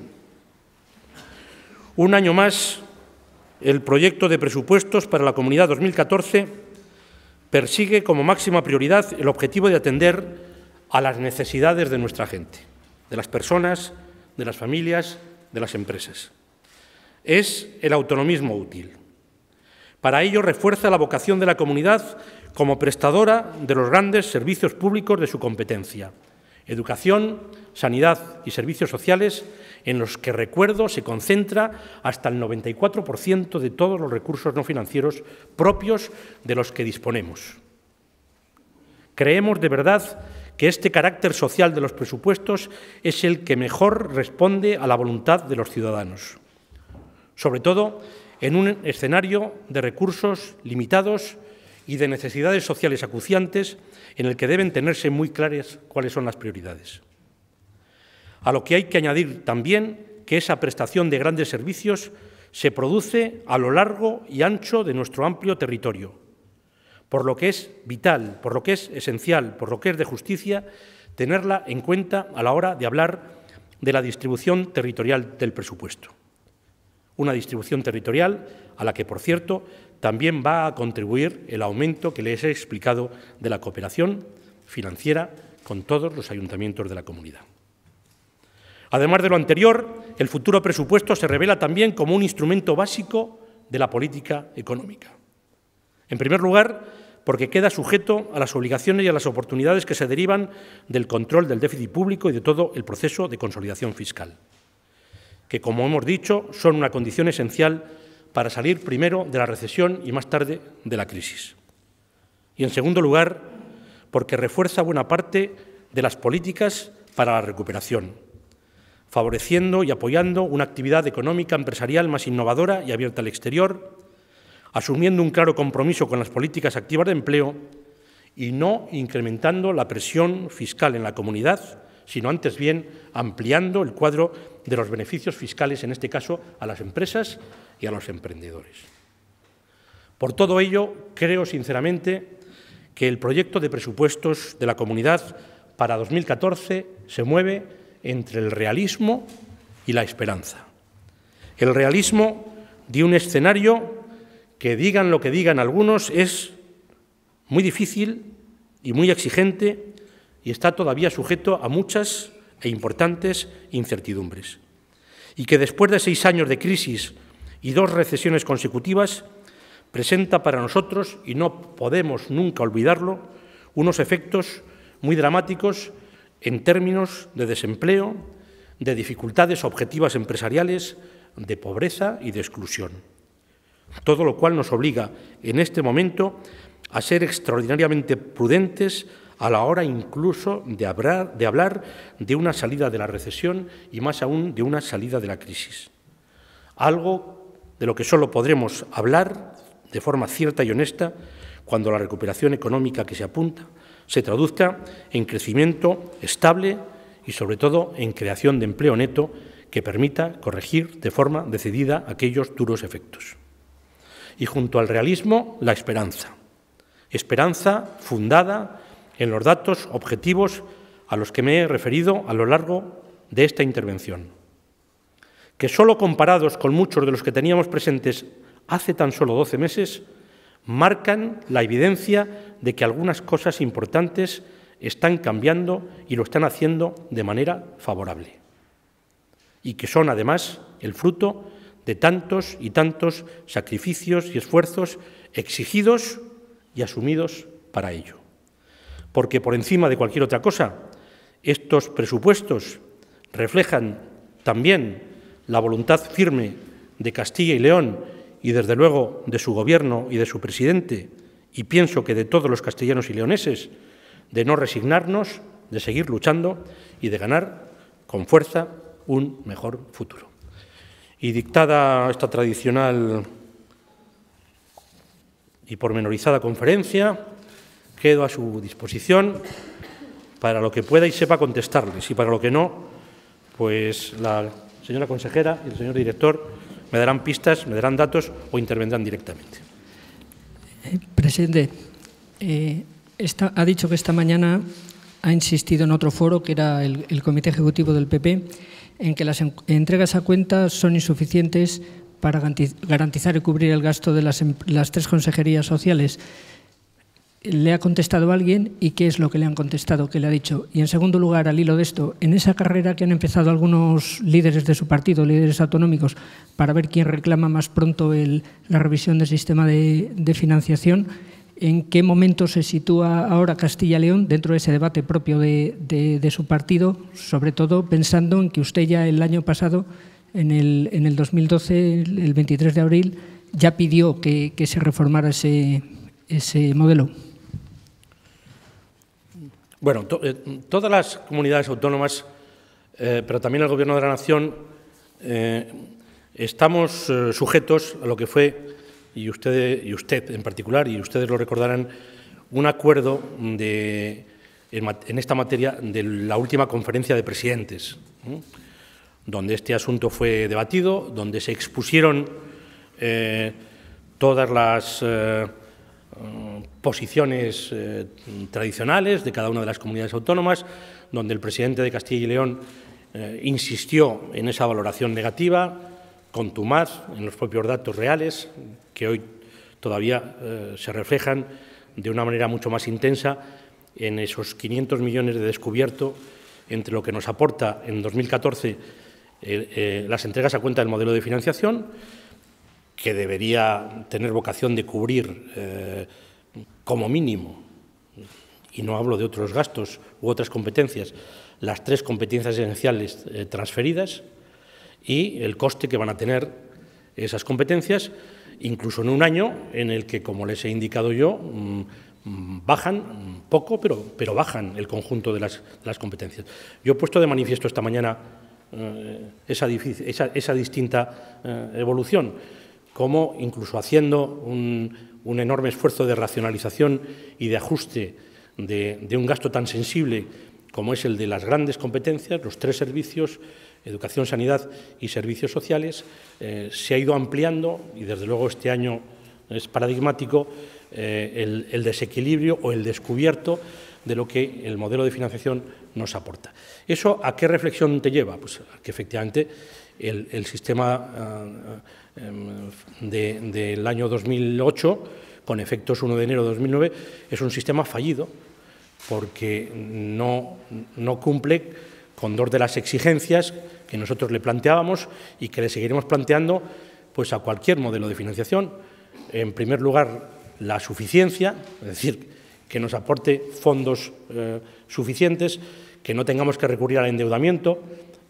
Un año más el proyecto de presupuestos para la Comunidad 2014 persigue como máxima prioridad el objetivo de atender a las necesidades de nuestra gente, de las personas, de las familias, de las empresas. Es el autonomismo útil. Para ello refuerza la vocación de la comunidad como prestadora de los grandes servicios públicos de su competencia Educación, sanidad y servicios sociales en los que, recuerdo, se concentra hasta el 94% de todos los recursos no financieros propios de los que disponemos. Creemos de verdad que este carácter social de los presupuestos es el que mejor responde a la voluntad de los ciudadanos, sobre todo en un escenario de recursos limitados y de necesidades sociales acuciantes en el que deben tenerse muy claras cuáles son las prioridades. A lo que hay que añadir también que esa prestación de grandes servicios se produce a lo largo y ancho de nuestro amplio territorio, por lo que es vital, por lo que es esencial, por lo que es de justicia tenerla en cuenta a la hora de hablar de la distribución territorial del presupuesto. Una distribución territorial a la que, por cierto, también va a contribuir el aumento que les he explicado de la cooperación financiera con todos los ayuntamientos de la comunidad. Además de lo anterior, el futuro presupuesto se revela también como un instrumento básico de la política económica. En primer lugar, porque queda sujeto a las obligaciones y a las oportunidades que se derivan del control del déficit público y de todo el proceso de consolidación fiscal, que, como hemos dicho, son una condición esencial para salir primero de la recesión y más tarde de la crisis. Y en segundo lugar, porque refuerza buena parte de las políticas para la recuperación, favoreciendo y apoyando una actividad económica empresarial más innovadora y abierta al exterior, asumiendo un claro compromiso con las políticas activas de empleo y no incrementando la presión fiscal en la comunidad, sino antes bien ampliando el cuadro de los beneficios fiscales, en este caso a las empresas y a los emprendedores. Por todo ello, creo sinceramente que el proyecto de presupuestos de la comunidad para 2014 se mueve entre el realismo y la esperanza. El realismo de un escenario que digan lo que digan algunos es muy difícil y muy exigente y está todavía sujeto a muchas e importantes incertidumbres. Y que después de seis años de crisis y dos recesiones consecutivas, presenta para nosotros, y no podemos nunca olvidarlo, unos efectos muy dramáticos en términos de desempleo, de dificultades objetivas empresariales, de pobreza y de exclusión. Todo lo cual nos obliga en este momento a ser extraordinariamente prudentes a la hora incluso de hablar, de una salida de la recesión y más aún de una salida de la crisis. Algo de lo que solo podremos hablar de forma cierta y honesta cuando la recuperación económica que se apunta se traduzca en crecimiento estable y sobre todo en creación de empleo neto que permita corregir de forma decidida aquellos duros efectos. Y junto al realismo, la esperanza. Esperanza fundada en los datos objetivos a los que me he referido a lo largo de esta intervención que solo comparados con muchos de los que teníamos presentes hace tan solo 12 meses, marcan la evidencia de que algunas cosas importantes están cambiando y lo están haciendo de manera favorable. Y que son además el fruto de tantos y tantos sacrificios y esfuerzos exigidos y asumidos para ello. Porque por encima de cualquier otra cosa, estos presupuestos reflejan también la voluntad firme de Castilla y León y desde luego de su gobierno y de su presidente, y pienso que de todos los castellanos y leoneses, de no resignarnos, de seguir luchando y de ganar con fuerza un mejor futuro. Y dictada esta tradicional y pormenorizada conferencia, quedo a su disposición para lo que pueda y sepa contestarles y para lo que no, pues la señora consejera y el señor director me darán pistas, me darán datos o intervendrán directamente. Eh, presidente, eh, ha dicho que esta mañana ha insistido en otro foro, que era el, Comité Ejecutivo del PP, en que las entregas a cuenta son insuficientes para garantizar y cubrir el gasto de las em-, tres consejerías sociales le ha contestado alguien y qué es lo que le han contestado, qué le ha dicho. Y en segundo lugar, al hilo de esto, en esa carrera que han empezado algunos líderes de su partido, líderes autonómicos, para ver quién reclama más pronto la revisión del sistema de, financiación, ¿en qué momento se sitúa ahora Castilla y León dentro de ese debate propio de, su partido, sobre todo pensando en que usted ya el año pasado, en el, 2012, el 23 de abril, ya pidió que, que se reformara ese, ese modelo? Bueno, eh, todas las comunidades autónomas, eh, pero también el Gobierno de la Nación, eh, estamos sujetos a lo que fue, y usted, y usted en particular, y ustedes lo recordarán, un acuerdo de, en, esta materia de la última conferencia de presidentes, donde este asunto fue debatido, donde se expusieron todas las posiciones eh, tradicionales de cada una de las comunidades autónomas, donde el presidente de Castilla y León eh, insistió en esa valoración negativa, contumaz en los propios datos reales, que hoy todavía eh, se reflejan de una manera mucho más intensa en esos 500 millones de descubierto entre lo que nos aporta en 2014 las entregas a cuenta del modelo de financiación que debería tener vocación de cubrir eh, como mínimo, y no hablo de otros gastos u otras competencias, las tres competencias esenciales eh, transferidas y el coste que van a tener esas competencias, incluso en un año en el que, como les he indicado yo, mm, bajan poco, pero, pero bajan el conjunto de las, competencias. Yo he puesto de manifiesto esta mañana eh, esa, distinta evolución cómo incluso haciendo un, enorme esfuerzo de racionalización y de ajuste de, un gasto tan sensible como es el de las grandes competencias, los tres servicios, educación, sanidad y servicios sociales, eh, se ha ido ampliando y desde luego este año es paradigmático eh, el, desequilibrio o el descubierto de lo que el modelo de financiación nos aporta. ¿Eso a qué reflexión te lleva? Pues que efectivamente el, sistema ah, Em, del año 2008, con efectos 1 de enero de 2009, es un sistema fallido porque no, no cumple con dos de las exigencias que nosotros le planteábamos y que le seguiremos planteando pues, a cualquier modelo de financiación. En primer lugar, la suficiencia, es decir, que nos aporte fondos eh, suficientes, que no tengamos que recurrir al endeudamiento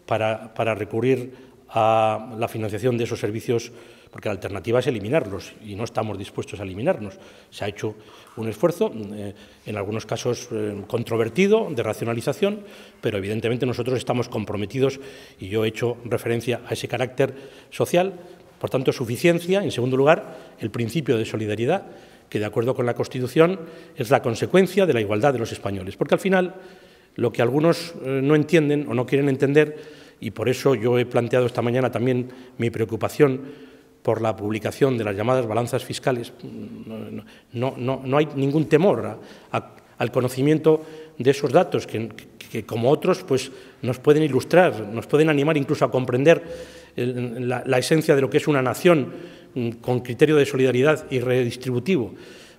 para, para recurrir a la financiación de esos servicios, porque la alternativa es eliminarlos y no estamos dispuestos a eliminarnos. Se ha hecho un esfuerzo, eh, en algunos casos eh, controvertido, de racionalización, pero evidentemente nosotros estamos comprometidos y yo he hecho referencia a ese carácter social, por tanto suficiencia, en segundo lugar, el principio de solidaridad, que de acuerdo con la Constitución es la consecuencia de la igualdad de los españoles, porque al final lo que algunos eh, no entienden o no quieren entender y por eso yo he planteado esta mañana también mi preocupación por la publicación de las llamadas balanzas fiscales. No, hay ningún temor al conocimiento de esos datos que, como otros, pues nos pueden ilustrar, nos pueden animar incluso a comprender la, esencia de lo que es una nación mm, con criterio de solidaridad y redistributivo.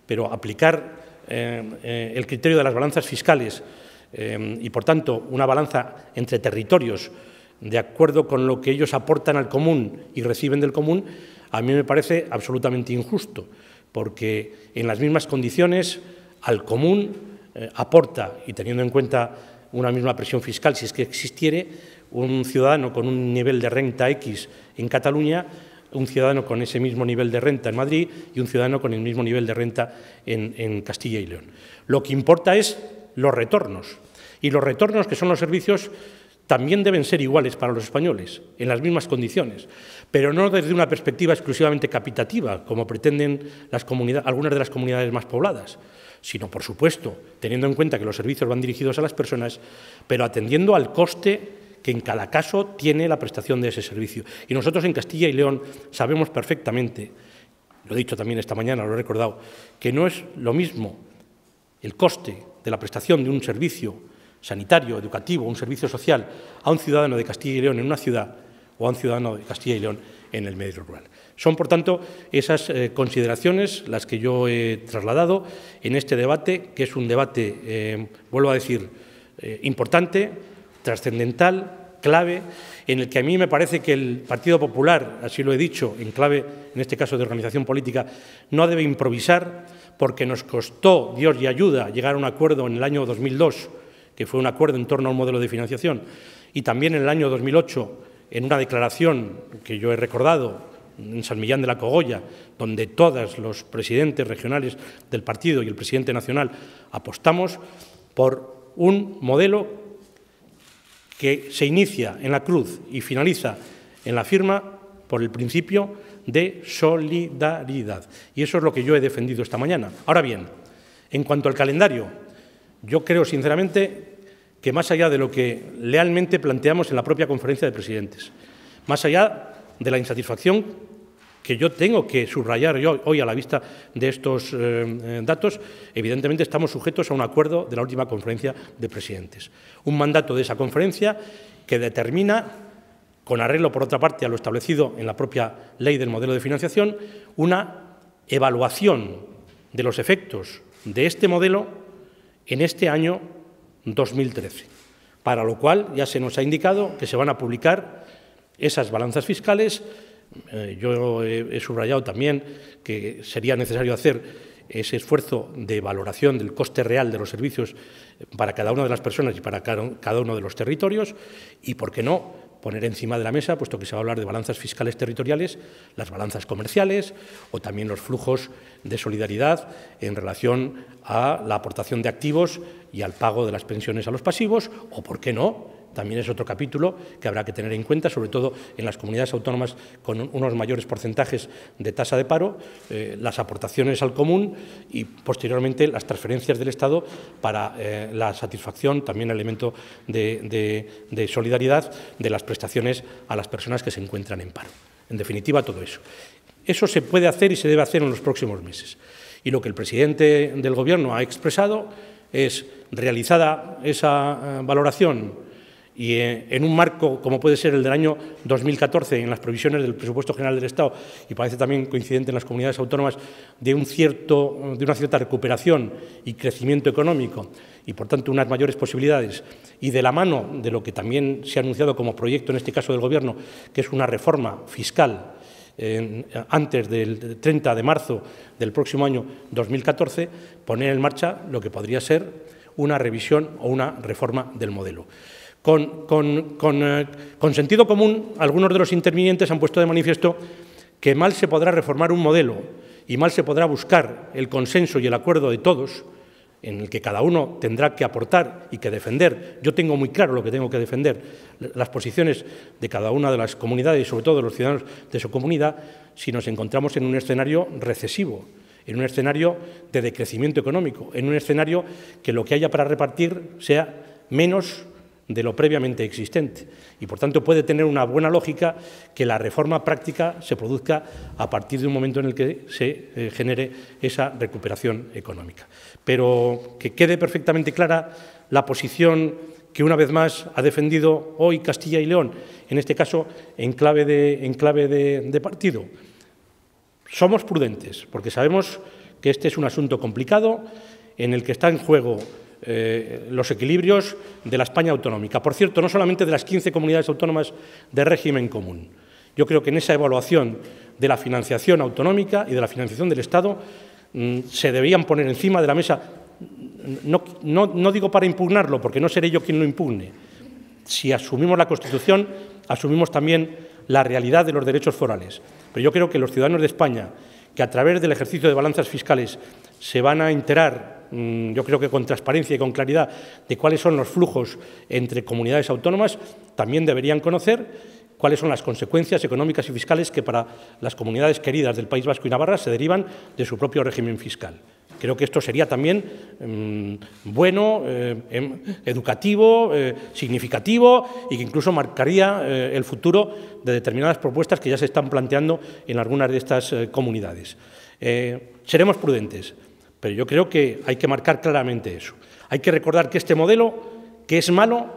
Pero aplicar eh, eh, el criterio de las balanzas fiscales eh, y, por tanto, una balanza entre territorios, de acuerdo con lo que ellos aportan al común y reciben del común, a mí me parece absolutamente injusto, porque en las mismas condiciones al común eh, aporta, y teniendo en cuenta una misma presión fiscal, si es que existiere, un ciudadano con un nivel de renta X en Cataluña, un ciudadano con ese mismo nivel de renta en Madrid y un ciudadano con el mismo nivel de renta en Castilla y León. Lo que importa es los retornos, y los retornos, que son los servicios también deben ser iguales para los españoles, en las mismas condiciones, pero no desde una perspectiva exclusivamente capitativa, como pretenden algunas de las comunidades más pobladas, sino, por supuesto, teniendo en cuenta que los servicios van dirigidos a las personas, pero atendiendo al coste que en cada caso tiene la prestación de ese servicio. Y nosotros en Castilla y León sabemos perfectamente, lo he dicho también esta mañana, lo he recordado, que no es lo mismo el coste de la prestación de un servicio sanitario, educativo, un servicio social a un ciudadano de Castilla y León en una ciudad o a un ciudadano de Castilla y León en el medio rural. Son, por tanto, esas eh, consideraciones las que yo he trasladado en este debate, que es un debate, eh, vuelvo a decir, eh, importante, trascendental, clave, en el que a mí me parece que el Partido Popular, así lo he dicho, en clave, en este caso de organización política, no debe improvisar, porque nos costó, Dios y ayuda, llegar a un acuerdo en el año 2002 que fue un acuerdo en torno al modelo de financiación, y también en el año 2008, en una declaración que yo he recordado en San Millán de la Cogolla, donde todos los presidentes regionales del partido y el presidente nacional apostamos por un modelo que se inicia en la cruz y finaliza en la firma por el principio de solidaridad. Y eso es lo que yo he defendido esta mañana. Ahora bien, en cuanto al calendario, yo creo sinceramente que más allá de lo que lealmente planteamos en la propia conferencia de presidentes, más allá de la insatisfacción que yo tengo que subrayar yo hoy a la vista de estos eh, eh, datos, evidentemente estamos sujetos a un acuerdo de la última conferencia de presidentes. Un mandato de esa conferencia que determina, con arreglo por otra parte a lo establecido en la propia ley del modelo de financiación, una evaluación de los efectos de este modelo en este año 2013, para lo cual ya se nos ha indicado que se van a publicar esas balanzas fiscales. Eh, yo he, he subrayado también que sería necesario hacer ese esfuerzo de valoración del coste real de los servicios para cada una de las personas y para cada uno de los territorios y, por qué no, poner encima de la mesa, puesto que se va a hablar de balanzas fiscales territoriales, las balanzas comerciales o también los flujos de solidaridad en relación a la aportación de activos y al pago de las pensiones a los pasivos, o por qué no, también es otro capítulo que habrá que tener en cuenta, sobre todo en las comunidades autónomas con unos mayores porcentajes de tasa de paro, eh, las aportaciones al común y posteriormente las transferencias del Estado para eh, la satisfacción, también elemento de solidaridad, de las prestaciones a las personas que se encuentran en paro. En definitiva, todo eso. Eso se puede hacer y se debe hacer en los próximos meses. Y lo que el presidente del Gobierno ha expresado es, realizada esa eh, valoración y eh, en un marco como puede ser el del año 2014, en las provisiones del presupuesto general del Estado, y parece también coincidente en las comunidades autónomas, de, de una cierta recuperación y crecimiento económico, y por tanto unas mayores posibilidades, y de la mano de lo que también se ha anunciado como proyecto, en este caso del Gobierno, que es una reforma fiscal antes del 30 de marzo del próximo año 2014, poner en marcha lo que podría ser una revisión o una reforma del modelo. Eh, con, sentido común, algunos de los intervinientes han puesto de manifiesto que mal se podrá reformar un modelo y mal se podrá buscar el consenso y el acuerdo de todos, en el que cada uno tendrá que aportar y que defender. Yo tengo muy claro lo que tengo que defender, las posiciones de cada una de las comunidades y sobre todo de los ciudadanos de su comunidad, si nos encontramos en un escenario recesivo, en un escenario de decrecimiento económico, en un escenario que lo que haya para repartir sea menos de lo previamente existente y por tanto puede tener una buena lógica que la reforma práctica se produzca a partir de un momento en el que se eh, genere esa recuperación económica. Pero que quede perfectamente clara la posición que una vez más ha defendido hoy Castilla y León, en este caso en clave de, en clave de partido. Somos prudentes porque sabemos que este es un asunto complicado en el que está en juego eh, los equilibrios de la España autonómica. Por cierto, no solamente de las 15 comunidades autónomas de régimen común. Yo creo que en esa evaluación de la financiación autonómica y de la financiación del Estado mm, se debían poner encima de la mesa, mm, no, no, no digo para impugnarlo, porque no seré yo quien lo impugne. Si asumimos la Constitución, asumimos también la realidad de los derechos forales. Pero yo creo que los ciudadanos de España, que a través del ejercicio de balanzas fiscales se van a enterar Mm, yo creo que con transparencia y con claridad, de cuáles son los flujos entre comunidades autónomas, también deberían conocer cuáles son las consecuencias económicas y fiscales que para las comunidades queridas del País Vasco y Navarra se derivan de su propio régimen fiscal. Creo que esto sería también mm, bueno, eh, em, educativo, eh, significativo y que incluso marcaría eh, el futuro de determinadas propuestas que ya se están planteando en algunas de estas comunidades. seremos prudentes yo creo que hay que marcar claramente eso. Hay que recordar que este modelo, que es malo,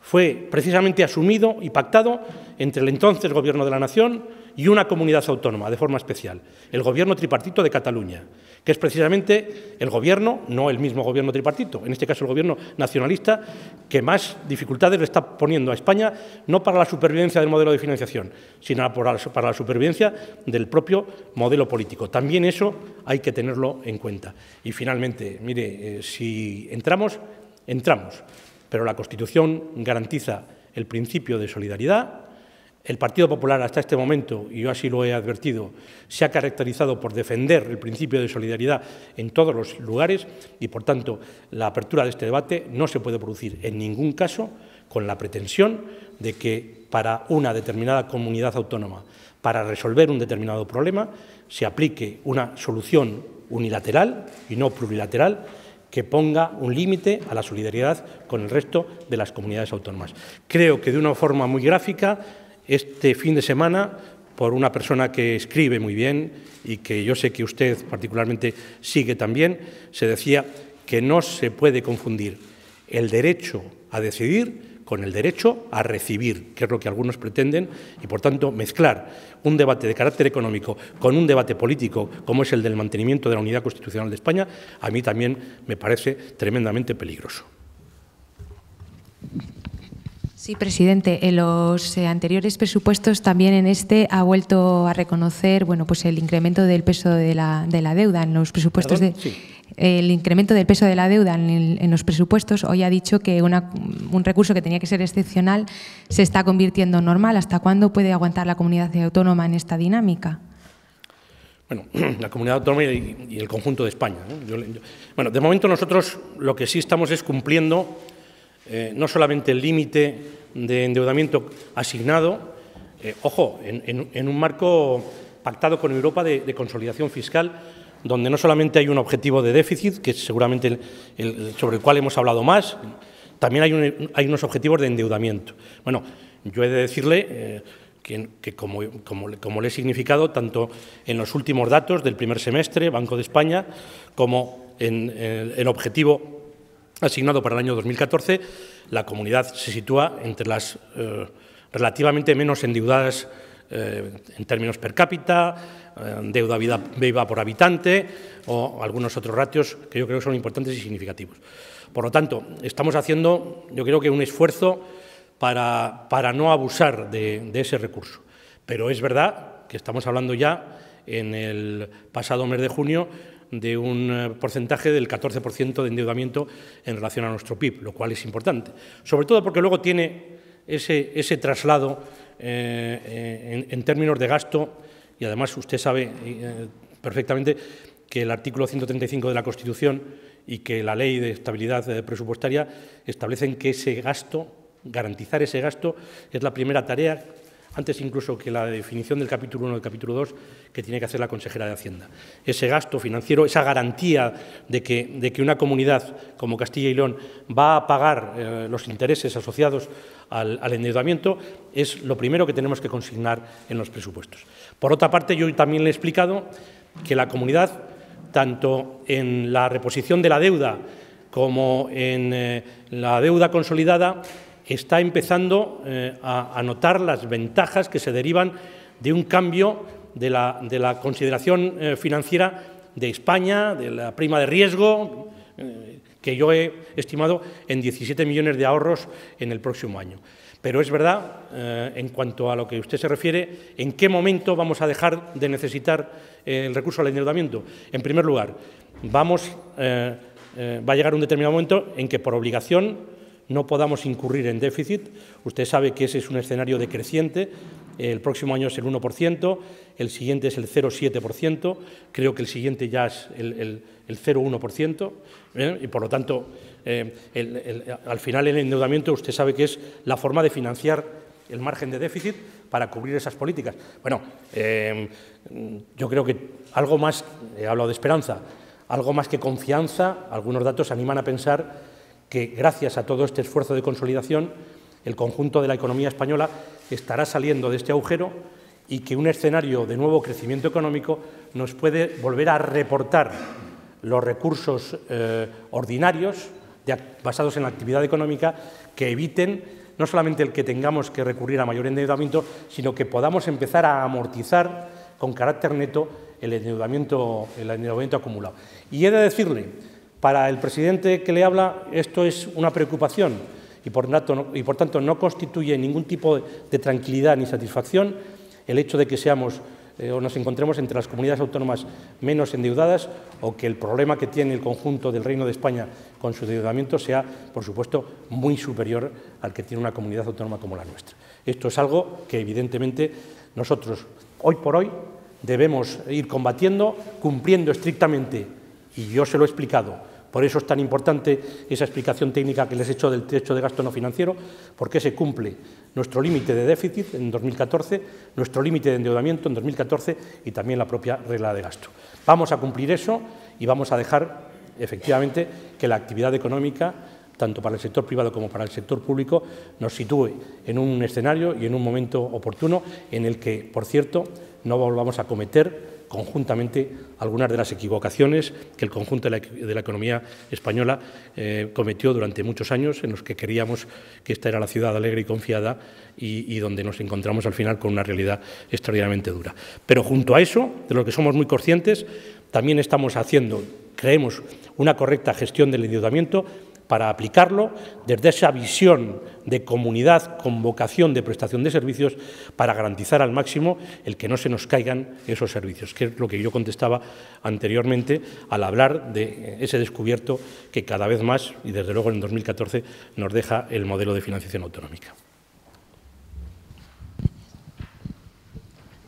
fue precisamente asumido y pactado entre el entonces Gobierno de la Nación, y una comunidad autónoma de forma especial, el gobierno tripartito de Cataluña, que es precisamente el gobierno, no el mismo gobierno tripartito, en este caso el gobierno nacionalista, que más dificultades le está poniendo a España, no para la supervivencia del modelo de financiación, sino para la supervivencia del propio modelo político. También eso hay que tenerlo en cuenta. Y finalmente, mire, eh, si entramos, entramos, pero la Constitución garantiza el principio de solidaridad, el Partido Popular hasta este momento, y yo así lo he advertido, se ha caracterizado por defender el principio de solidaridad en todos los lugares y, por tanto, la apertura de este debate no se puede producir en ningún caso con la pretensión de que para una determinada comunidad autónoma, para resolver un determinado problema, se aplique una solución unilateral y no plurilateral que ponga un límite a la solidaridad con el resto de las comunidades autónomas. Creo que de una forma muy gráfica este fin de semana por una persona que escribe muy bien y que yo sé que usted particularmente sigue también, se decía que no se puede confundir el derecho a decidir con el derecho a recibir, que es lo que algunos pretenden, y por tanto mezclar un debate de carácter económico con un debate político como es el del mantenimiento de la unidad constitucional de España, a mí también me parece tremendamente peligroso. Sí, presidente. En los eh, anteriores presupuestos, también en este, ha vuelto a reconocer bueno, pues el incremento del peso de la, deuda. En los presupuestos de. el incremento del peso de la deuda en, los presupuestos, hoy ha dicho que un recurso que tenía que ser excepcional se está convirtiendo en normal. ¿Hasta cuándo puede aguantar la comunidad autónoma en esta dinámica? Bueno, <clears throat> la comunidad autónoma y, el conjunto de España. bueno, de momento nosotros lo que sí estamos es cumpliendo eh, no solamente el límite de endeudamiento asignado, eh, ojo, en, un marco pactado con Europa de, consolidación fiscal, donde no solamente hay un objetivo de déficit, que es seguramente el, sobre el cual hemos hablado más, también hay, unos objetivos de endeudamiento. Bueno, yo he de decirle eh, que, como, le he significado, tanto en los últimos datos del primer semestre, Banco de España, como en el objetivo asignado para el año 2014, la comunidad se sitúa entre las eh, relativamente menos endeudadas eh, en términos per cápita, eh, deuda viva por habitante o algunos otros ratios que yo creo que son importantes y significativos. Por lo tanto, estamos haciendo, yo creo que un esfuerzo para, para no abusar de ese recurso. Pero es verdad que estamos hablando ya en el pasado mes de junio de un eh, porcentaje del 14% de endeudamiento en relación a nuestro PIB, lo cual es importante. Sobre todo porque luego tiene ese, ese traslado eh, eh, en, términos de gasto, y además usted sabe perfectamente que el artículo 135 de la Constitución y que la ley de estabilidad presupuestaria establecen que ese gasto, garantizar ese gasto, es la primera tarea antes incluso que la definición del capítulo 1 del capítulo 2 que tiene que hacer la consejera de Hacienda. Ese gasto financiero, esa garantía de que, una comunidad como Castilla y León va a pagar eh, los intereses asociados al, endeudamiento, es lo primero que tenemos que consignar en los presupuestos. Por otra parte, yo también le he explicado que la comunidad, tanto en la reposición de la deuda como en eh, la deuda consolidada, está empezando eh, a, notar las ventajas que se derivan de un cambio de la, consideración eh, financiera de España, de la prima de riesgo, eh, que yo he estimado en 17 millones de ahorros en el próximo año. Pero es verdad, en cuanto a lo que usted se refiere, ¿en qué momento vamos a dejar de necesitar el recurso al endeudamiento? En primer lugar, vamos, va a llegar un determinado momento en que por obligación no podamos incurrir en déficit. Usted sabe que ese es un escenario decreciente. El próximo año es el 1%, el siguiente es el 0,7%, creo que el siguiente ya es el, 0,1%, ¿eh? y por lo tanto, eh, al final el endeudamiento usted sabe que es la forma de financiar el margen de déficit para cubrir esas políticas. Bueno, eh, yo creo que algo más, he hablado de esperanza, algo más que confianza, algunos datos animan a pensar que gracias a todo este esfuerzo de consolidación, el conjunto de la economía española estará saliendo de este agujero y que un escenario de nuevo crecimiento económico nos puede volver a reportar los recursos eh, ordinarios basados en la actividad económica que eviten no solamente el que tengamos que recurrir a mayor endeudamiento, sino que podamos empezar a amortizar con carácter neto el endeudamiento, el endeudamiento acumulado. Y he de decirle para el presidente que le habla, esto es una preocupación y por, tanto, no, constituye ningún tipo de tranquilidad ni satisfacción el hecho de que seamos eh, o nos encontremos entre las comunidades autónomas menos endeudadas o que el problema que tiene el conjunto del Reino de España con su endeudamiento sea, por supuesto, muy superior al que tiene una comunidad autónoma como la nuestra. Esto es algo que, evidentemente, nosotros hoy por hoy debemos ir combatiendo, cumpliendo estrictamente y yo se lo he explicado. Por eso es tan importante esa explicación técnica que les he hecho del techo de gasto no financiero, porque se cumple nuestro límite de déficit en 2014, nuestro límite de endeudamiento en 2014 y también la propia regla de gasto. Vamos a cumplir eso y vamos a dejar, efectivamente, que la actividad económica tanto para el sector privado como para el sector público, nos sitúe en un escenario y en un momento oportuno en el que, por cierto, no volvamos a cometer conjuntamente algunas de las equivocaciones que el conjunto de la, economía española eh, cometió durante muchos años, en los que queríamos que esta era la ciudad alegre y confiada y donde nos encontramos al final con una realidad extraordinariamente dura. Pero junto a eso, de lo que somos muy conscientes, también estamos haciendo, creemos, una correcta gestión del endeudamiento para aplicarlo desde esa visión de comunidad con vocación de prestación de servicios para garantizar al máximo el que no se nos caigan esos servicios, que es lo que yo contestaba anteriormente al hablar de ese descubierto que cada vez más, y desde luego en 2014, nos deja el modelo de financiación autonómica.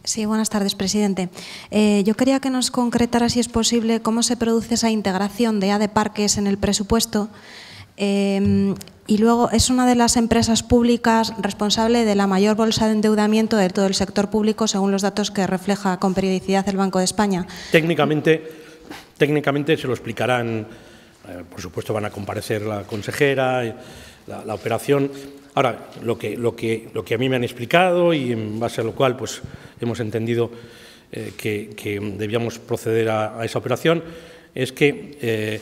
Sí, buenas tardes, presidente. Eh, yo quería que nos concretara, si es posible, cómo se produce esa integración de de Parques en el presupuesto Em, y luego es una de las empresas públicas responsable de la mayor bolsa de endeudamiento de todo el sector público, según los datos que refleja con periodicidad el Banco de España. Técnicamente, técnicamente se lo explicarán, eh, por supuesto van a comparecer la consejera, eh, la, la operación. Ahora, lo que, lo, que, lo que a mí me han explicado y en base a lo cual pues, hemos entendido eh, que, debíamos proceder a, esa operación es que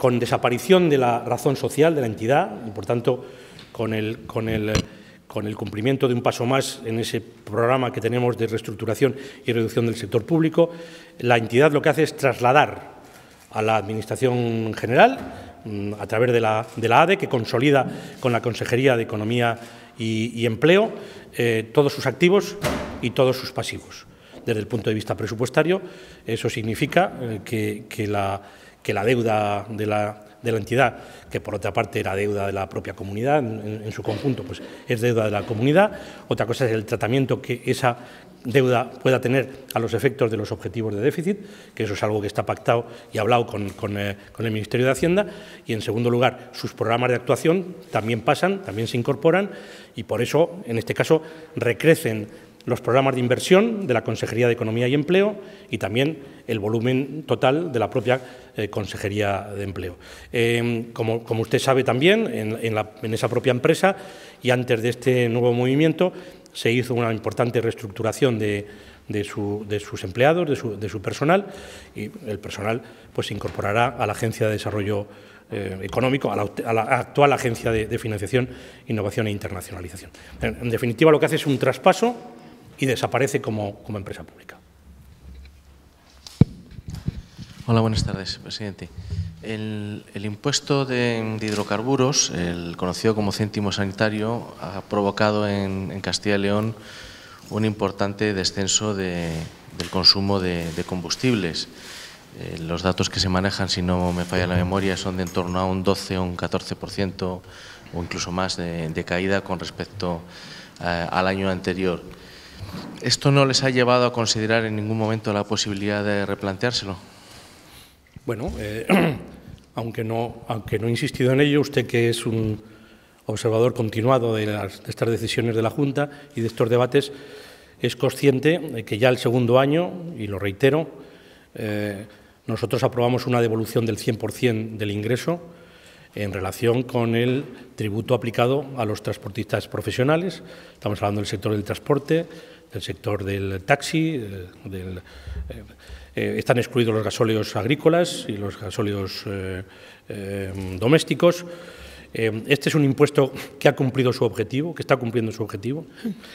con desaparición de la razón social de la entidad y, por tanto, con el, cumplimiento de un paso más en ese programa que tenemos de reestructuración y reducción del sector público, la entidad lo que hace es trasladar a la Administración General, mm, a través de la, ADE, que consolida con la Consejería de Economía y, Empleo eh, todos sus activos y todos sus pasivos. Desde el punto de vista presupuestario, eso significa eh, que, que la que la deuda de la, entidad, que por otra parte era deuda de la propia comunidad en, su conjunto, pues es deuda de la comunidad. Otra cosa es el tratamiento que esa deuda pueda tener a los efectos de los objetivos de déficit, que eso es algo que está pactado y hablado con, con eh, el Ministerio de Hacienda. Y en segundo lugar, sus programas de actuación también pasan, también se incorporan y por eso, en este caso, recrecen los programas de inversión de la Consejería de Economía y Empleo y también el volumen total de la propia eh, Consejería de Empleo. Em, como, como, usted sabe también, en, esa propia empresa y antes de este nuevo movimiento se hizo una importante reestructuración de, sus empleados, de su, personal, y el personal pues, se incorporará a la Agencia de Desarrollo eh, Económico, a la, actual Agencia de, Financiación, Innovación e Internacionalización. en, definitiva, lo que hace es un traspaso y desaparece como, empresa pública. Hola, buenas tardes, presidente. El, impuesto de, hidrocarburos, el conocido como céntimo sanitario, ha provocado en, Castilla y León un importante descenso del consumo de, combustibles. Eh, los datos que se manejan, si no me falla la memoria, son de en torno a un 12 o un 14% o incluso más de, caída con respecto eh, al año anterior. ¿Esto no les ha llevado a considerar en ningún momento la posibilidad de replanteárselo? Bueno, eh, <clears throat> aunque, no, aunque no he insistido en ello, usted que es un observador continuado de, de estas decisiones de la Junta y de estos debates, es consciente de que ya el segundo año, y lo reitero, eh, nosotros aprobamos una devolución del 100% del ingreso en relación con el tributo aplicado a los transportistas profesionales. Estamos hablando del sector del transporte, del sector del taxi, eh, eh, eh, están excluidos los gasóleos agrícolas y los gasóleos domésticos. este es un impuesto que ha cumplido su objetivo, que está cumpliendo su objetivo,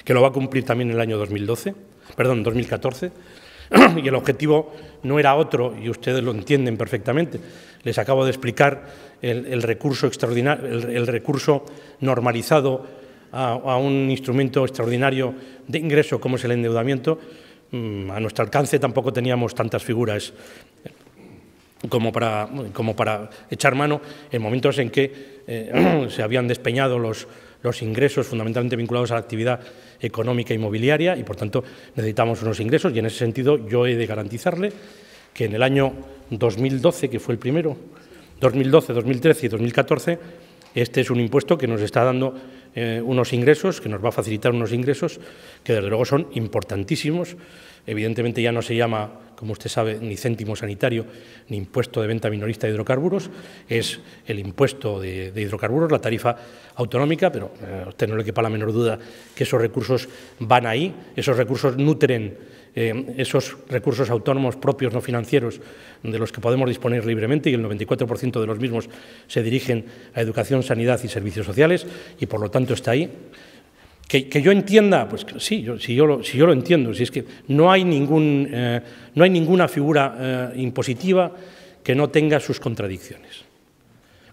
que lo va a cumplir también en el año 2012, perdón, 2014. <clears throat> Y el objetivo no era otro, y ustedes lo entienden perfectamente. Les acabo de explicar el, recurso extraordinario, el recurso normalizado a, un instrumento extraordinario de ingreso como es el endeudamiento, mm, a nuestro alcance tampoco teníamos tantas figuras como para, echar mano en momentos en que eh, <clears throat> se habían despeñado los, los ingresos fundamentalmente vinculados a la actividad económica inmobiliaria y por tanto necesitamos unos ingresos y en ese sentido yo he de garantizarle que en el año 2012, que fue el primero, 2012, 2013 y 2014, este es un impuesto que nos está dando eh, unos ingresos, que nos va a facilitar unos ingresos que desde luego son importantísimos. Evidentemente ya no se llama, como usted sabe, ni céntimo sanitario, ni impuesto de venta minorista de hidrocarburos, es el impuesto de, hidrocarburos, la tarifa autonómica, pero eh, a usted no le quepa la menor duda que esos recursos van ahí, esos recursos nutren eh, esos recursos autónomos propios no financieros de los que podemos disponer libremente y el 94% de los mismos se dirigen a educación, sanidad y servicios sociales y por lo tanto está ahí. Que, yo entienda, pues sí, si, yo lo, entiendo, si es que no hay, eh, ninguna figura eh, impositiva que no tenga sus contradicciones.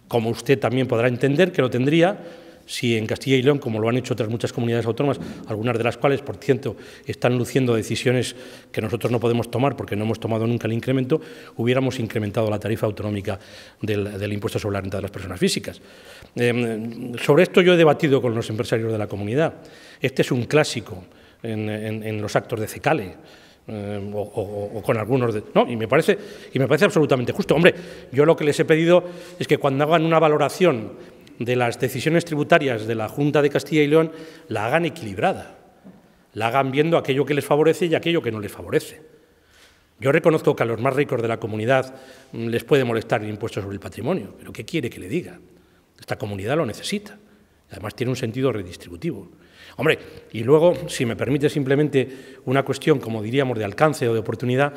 Como usted también podrá entender que lo tendría si en Castilla y León, como lo han hecho otras muchas comunidades autónomas, algunas de las cuales, por cierto, están luciendo decisiones que nosotros no podemos tomar porque no hemos tomado nunca el incremento, hubiéramos incrementado la tarifa autonómica del, impuesto sobre la renta de las personas físicas. Em, sobre esto yo he debatido con los empresarios de la comunidad. Este es un clásico en, los actos de Cecale. Em, o, con algunos no y me parece y me parece absolutamente justo hombre yo lo que les he pedido es que cuando hagan una valoración de las decisiones tributarias de la Junta de Castilla y León la hagan equilibrada, la hagan viendo aquello que les favorece y aquello que no les favorece. Yo reconozco que a los más ricos de la comunidad mm, les puede molestar el impuesto sobre el patrimonio, pero ¿qué quiere que le diga? Esta comunidad lo necesita. Además tiene un sentido redistributivo. Hombre, y luego, si me permite simplemente una cuestión, como diríamos, de alcance o de oportunidad,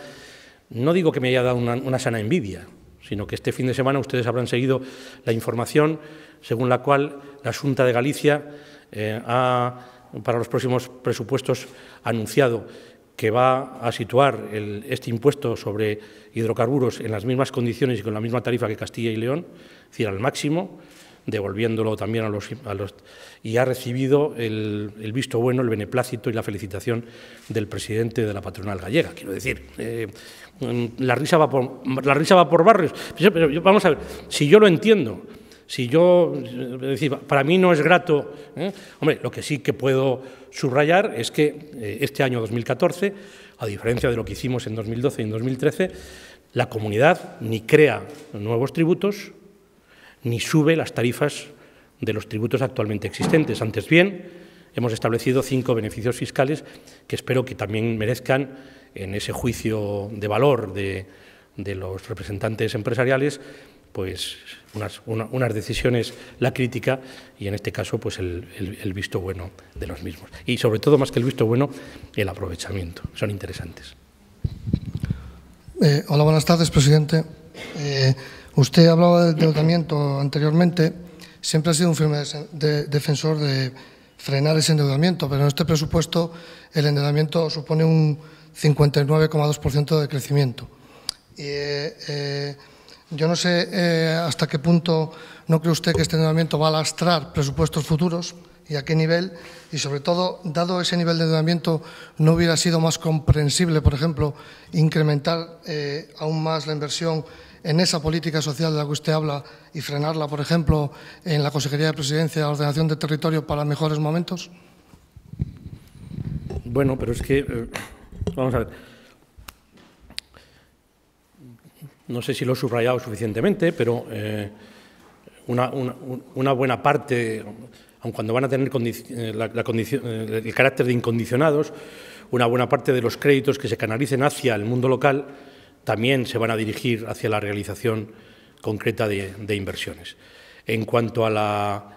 no digo que me haya dado una, sana envidia, sino que este fin de semana ustedes habrán seguido la información según la cual la Junta de Galicia eh, ha, para los próximos presupuestos, anunciado que va a situar este impuesto sobre hidrocarburos en las mismas condiciones y con la misma tarifa que Castilla y León, es decir, al máximo, devolviéndolo también a los, a los y ha recibido el, visto bueno, el beneplácito y la felicitación del presidente de la patronal gallega. Quiero decir, eh, la, risa va por, la risa va por barrios. Pero, pero, vamos a ver, si yo lo entiendo, si yo, para mí no es grato. ¿eh? lo que sí que puedo subrayar es que eh, este año 2014, a diferencia de lo que hicimos en 2012 y en 2013, la comunidad ni crea nuevos tributos ni sube las tarifas de los tributos actualmente existentes. Antes bien, hemos establecido cinco beneficios fiscales que espero que también merezcan en ese juicio de valor de los representantes empresariales pues unas, decisiones, la crítica y en este caso pues el, el, visto bueno de los mismos. Y sobre todo, más que el visto bueno, el aprovechamiento. Son interesantes. Eh, hola, buenas tardes, presidente. Eh, usted hablaba del endeudamiento anteriormente. Siempre ha sido un firme defensor de frenar ese endeudamiento, pero en este presupuesto el endeudamiento supone un 59,2% de crecimiento. Eh, eh yo no sé eh, hasta qué punto no cree usted que este endeudamiento va a lastrar presupuestos futuros y a qué nivel. Y sobre todo, dado ese nivel de endeudamiento, ¿no hubiera sido más comprensible, por ejemplo, incrementar eh, aún más la inversión en esa política social de la que usted habla y frenarla, por ejemplo, en la Consejería de Presidencia, la ordenación de territorio para mejores momentos? Bueno, pero es que, eh, vamos a ver. no sé si lo he subrayado suficientemente, pero eh, una, buena parte, aun cuando van a tener eh, eh, el carácter de incondicionados, una buena parte de los créditos que se canalicen hacia el mundo local también se van a dirigir hacia la realización concreta de, inversiones. En cuanto a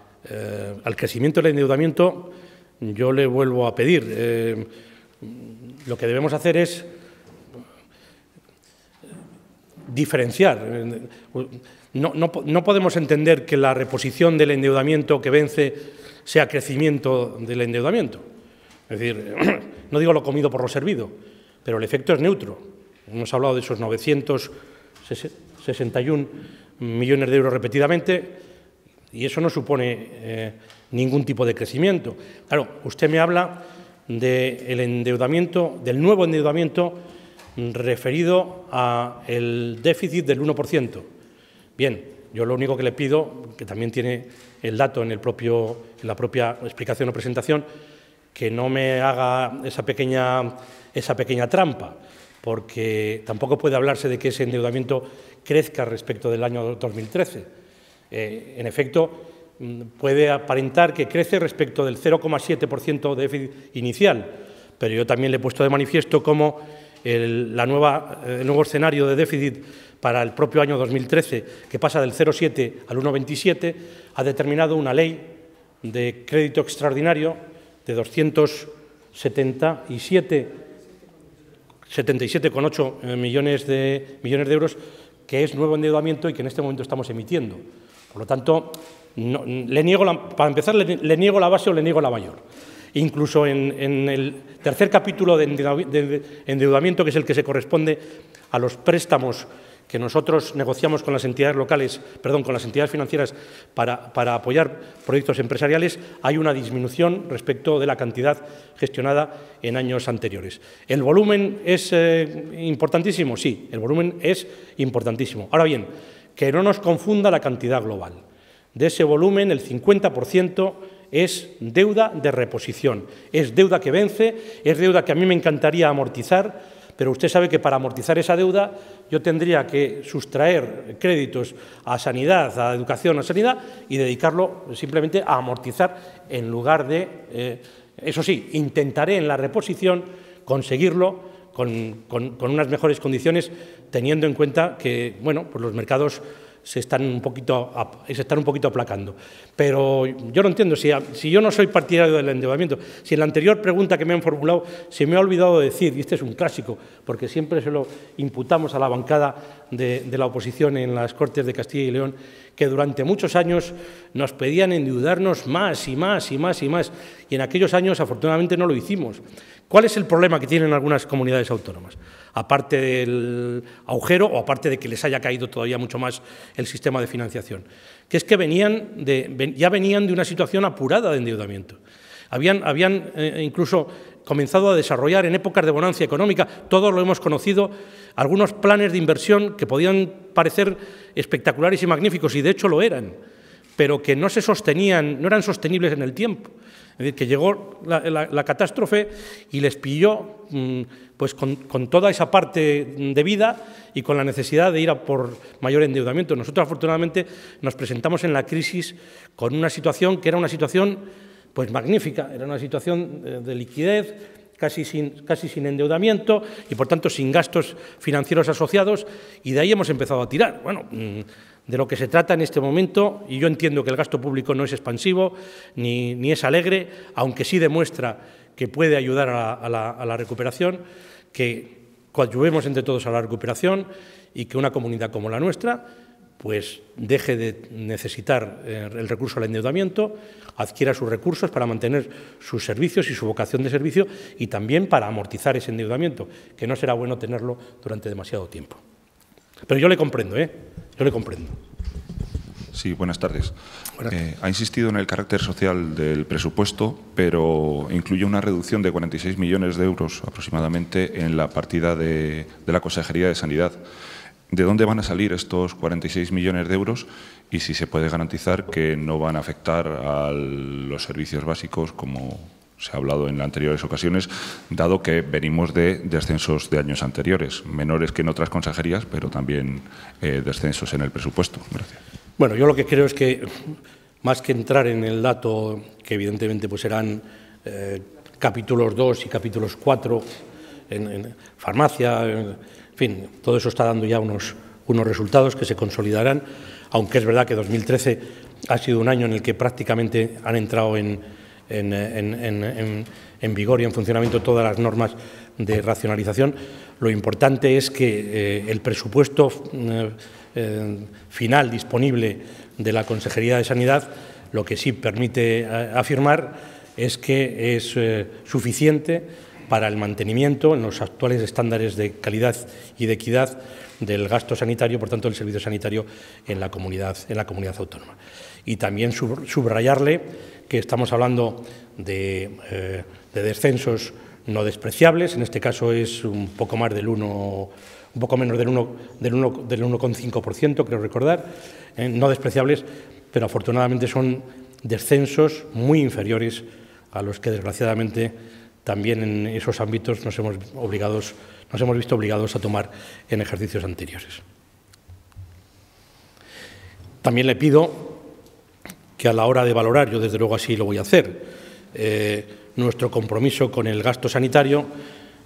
al crecimiento del endeudamiento, yo le vuelvo a pedir, lo que debemos hacer es diferenciar. No, podemos entender que la reposición del endeudamiento que vence sea crecimiento del endeudamiento. Es decir, <clears throat> no digo lo comido por lo servido, pero el efecto es neutro. Hemos hablado de esos 961 millones de euros repetidamente y eso no supone eh, ningún tipo de crecimiento. Claro, usted me habla del endeudamiento, del nuevo endeudamiento referido al déficit del 1%. Bien, yo lo único que le pido, que también tiene el dato en, el propio, la propia explicación o presentación, que no me haga esa pequeña, esa pequeña trampa, porque tampoco puede hablarse de que ese endeudamiento crezca respecto del año 2013. Eh, en efecto, mm, puede aparentar que crece respecto del 0,7% de déficit inicial, pero yo también le he puesto de manifiesto cómo el, nuevo escenario de déficit para el propio año 2013, que pasa del 0,7 al 1,27, ha determinado una ley de crédito extraordinario de 277,8 eh, millones de, millones de euros, que es nuevo endeudamiento y que en este momento estamos emitiendo. Por lo tanto, para empezar, le niego la base o le niego la mayor. Incluso en, el tercer capítulo de endeudamiento, que es el que se corresponde a los préstamos que nosotros negociamos con las entidades locales, perdón, con las entidades financieras para, apoyar proyectos empresariales, hay una disminución respecto de la cantidad gestionada en años anteriores. ¿El volumen es eh, importantísimo? Sí, el volumen es importantísimo. Ahora bien, que no nos confunda la cantidad global. De ese volumen, el 50% es deuda de reposición, es deuda que vence, es deuda que a mí me encantaría amortizar, pero usted sabe que para amortizar esa deuda yo tendría que sustraer créditos a sanidad, a educación, a sanidad y dedicarlo simplemente a amortizar en lugar de, eh, eso sí, intentaré en la reposición conseguirlo con, unas mejores condiciones teniendo en cuenta que, bueno, pues los mercados se están un poquito, están un poquito aplacando. Pero yo no entiendo, si, si yo no soy partidario del endeudamiento, si en la anterior pregunta que me han formulado se me ha olvidado decir, y este es un clásico, porque siempre se lo imputamos a la bancada de, de la oposición en las Cortes de Castilla y León, que durante muchos años nos pedían endeudarnos más y más y más y más. Y en aquellos años afortunadamente no lo hicimos. ¿Cuál es el problema que tienen algunas comunidades autónomas? Aparte del agujero o aparte de que les haya caído todavía mucho más el sistema de financiación. Que es que venían ya venían de una situación apurada de endeudamiento. Habían, habían eh, incluso comenzado a desarrollar en épocas de bonanza económica, todos lo hemos conocido, algunos planes de inversión que podían parecer espectaculares y magníficos, y de hecho lo eran, pero que no se sostenían, no eran sostenibles en el tiempo. Es decir, que llegó la, catástrofe y les pilló mm, pues, con, toda esa parte de vida y con la necesidad de ir a por mayor endeudamiento. Nosotros, afortunadamente, nos presentamos en la crisis con una situación que era una situación pues magnífica. Era una situación eh, de liquidez, casi sin, casi sin endeudamiento y por tanto sin gastos financieros asociados y de ahí hemos empezado a tirar. Bueno, mm, de lo que se trata en este momento, y yo entiendo que el gasto público no es expansivo ni, es alegre, aunque sí demuestra que puede ayudar a a la recuperación, que coadyuvemos entre todos a la recuperación y que una comunidad como la nuestra pues deje de necesitar eh, el recurso al endeudamiento, adquiera sus recursos para mantener sus servicios y su vocación de servicio y también para amortizar ese endeudamiento, que no será bueno tenerlo durante demasiado tiempo. Pero yo le comprendo, ¿eh? Yo le comprendo. Sí, buenas tardes. Eh, ha insistido en el carácter social del presupuesto, pero incluye una reducción de 46 millones de euros aproximadamente en la partida de la Consejería de Sanidad de dónde van a salir estos 46 millones de euros y si se puede garantizar que no van a afectar a los servicios básicos como se ha hablado en anteriores ocasiones, dado que venimos de descensos de años anteriores, menores que en otras consejerías, pero también eh, descensos en el presupuesto. Gracias. Bueno, yo lo que creo es que, más que entrar en el dato, que evidentemente pues serán eh, capítulos 2 y capítulos 4 en, en farmacia, fin, todo eso está dando ya unos, resultados que se consolidarán, aunque es verdad que 2013 ha sido un año en el que prácticamente han entrado en, vigor y en funcionamiento todas las normas de racionalización. Lo importante es que eh, el presupuesto eh, eh, final disponible de la Consejería de Sanidad lo que sí permite afirmar es que es suficiente para el mantenimiento en los actuales estándares de calidad y de equidad del gasto sanitario, por tanto, del servicio sanitario en la comunidad, en la comunidad autónoma. Y también subrayarle que estamos hablando eh, de, descensos no despreciables, en este caso es un poco más del 1 un poco menos del 1,5%, del del creo recordar, eh, no despreciables, pero afortunadamente son descensos muy inferiores a los que desgraciadamente también en esos ámbitos nos hemos, visto obligados a tomar en ejercicios anteriores. También le pido que a la hora de valorar, yo desde luego así lo voy a hacer, eh, nuestro compromiso con el gasto sanitario,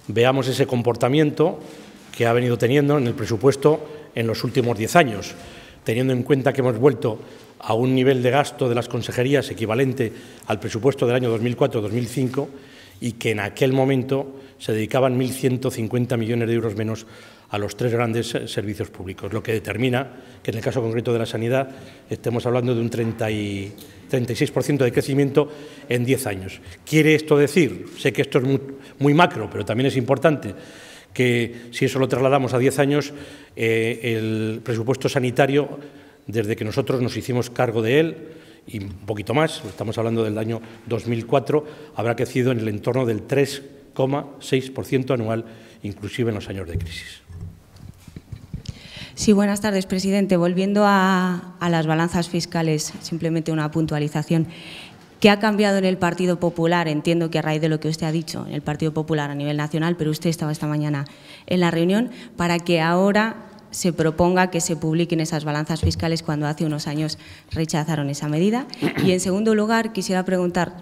veamos ese comportamiento que ha venido teniendo en el presupuesto en los últimos diez años, teniendo en cuenta que hemos vuelto a un nivel de gasto de las consejerías equivalente al presupuesto del año 2004-2005 y que en aquel momento se dedicaban 1.150 millones de euros menos a los tres grandes eh, servicios públicos, lo que determina que en el caso concreto de la sanidad estemos hablando de un 36% de crecimiento en 10 años. ¿Quiere esto decir? Sé que esto es muy, macro, pero también es importante que si eso lo trasladamos a 10 años, eh, el presupuesto sanitario, desde que nosotros nos hicimos cargo de él, y un poquito más, estamos hablando del año 2004, habrá crecido en el entorno del 3,6% anual, inclusive en los años de crisis. Sí, buenas tardes, presidente. Volviendo a, las balanzas fiscales, simplemente una puntualización. ¿Qué ha cambiado en el Partido Popular? Entiendo que a raíz de lo que usted ha dicho, en el Partido Popular a nivel nacional, pero usted estaba esta mañana en la reunión, para que ahora se proponga que se publiquen esas balanzas fiscales cuando hace unos años rechazaron esa medida. Y en segundo lugar, quisiera preguntar,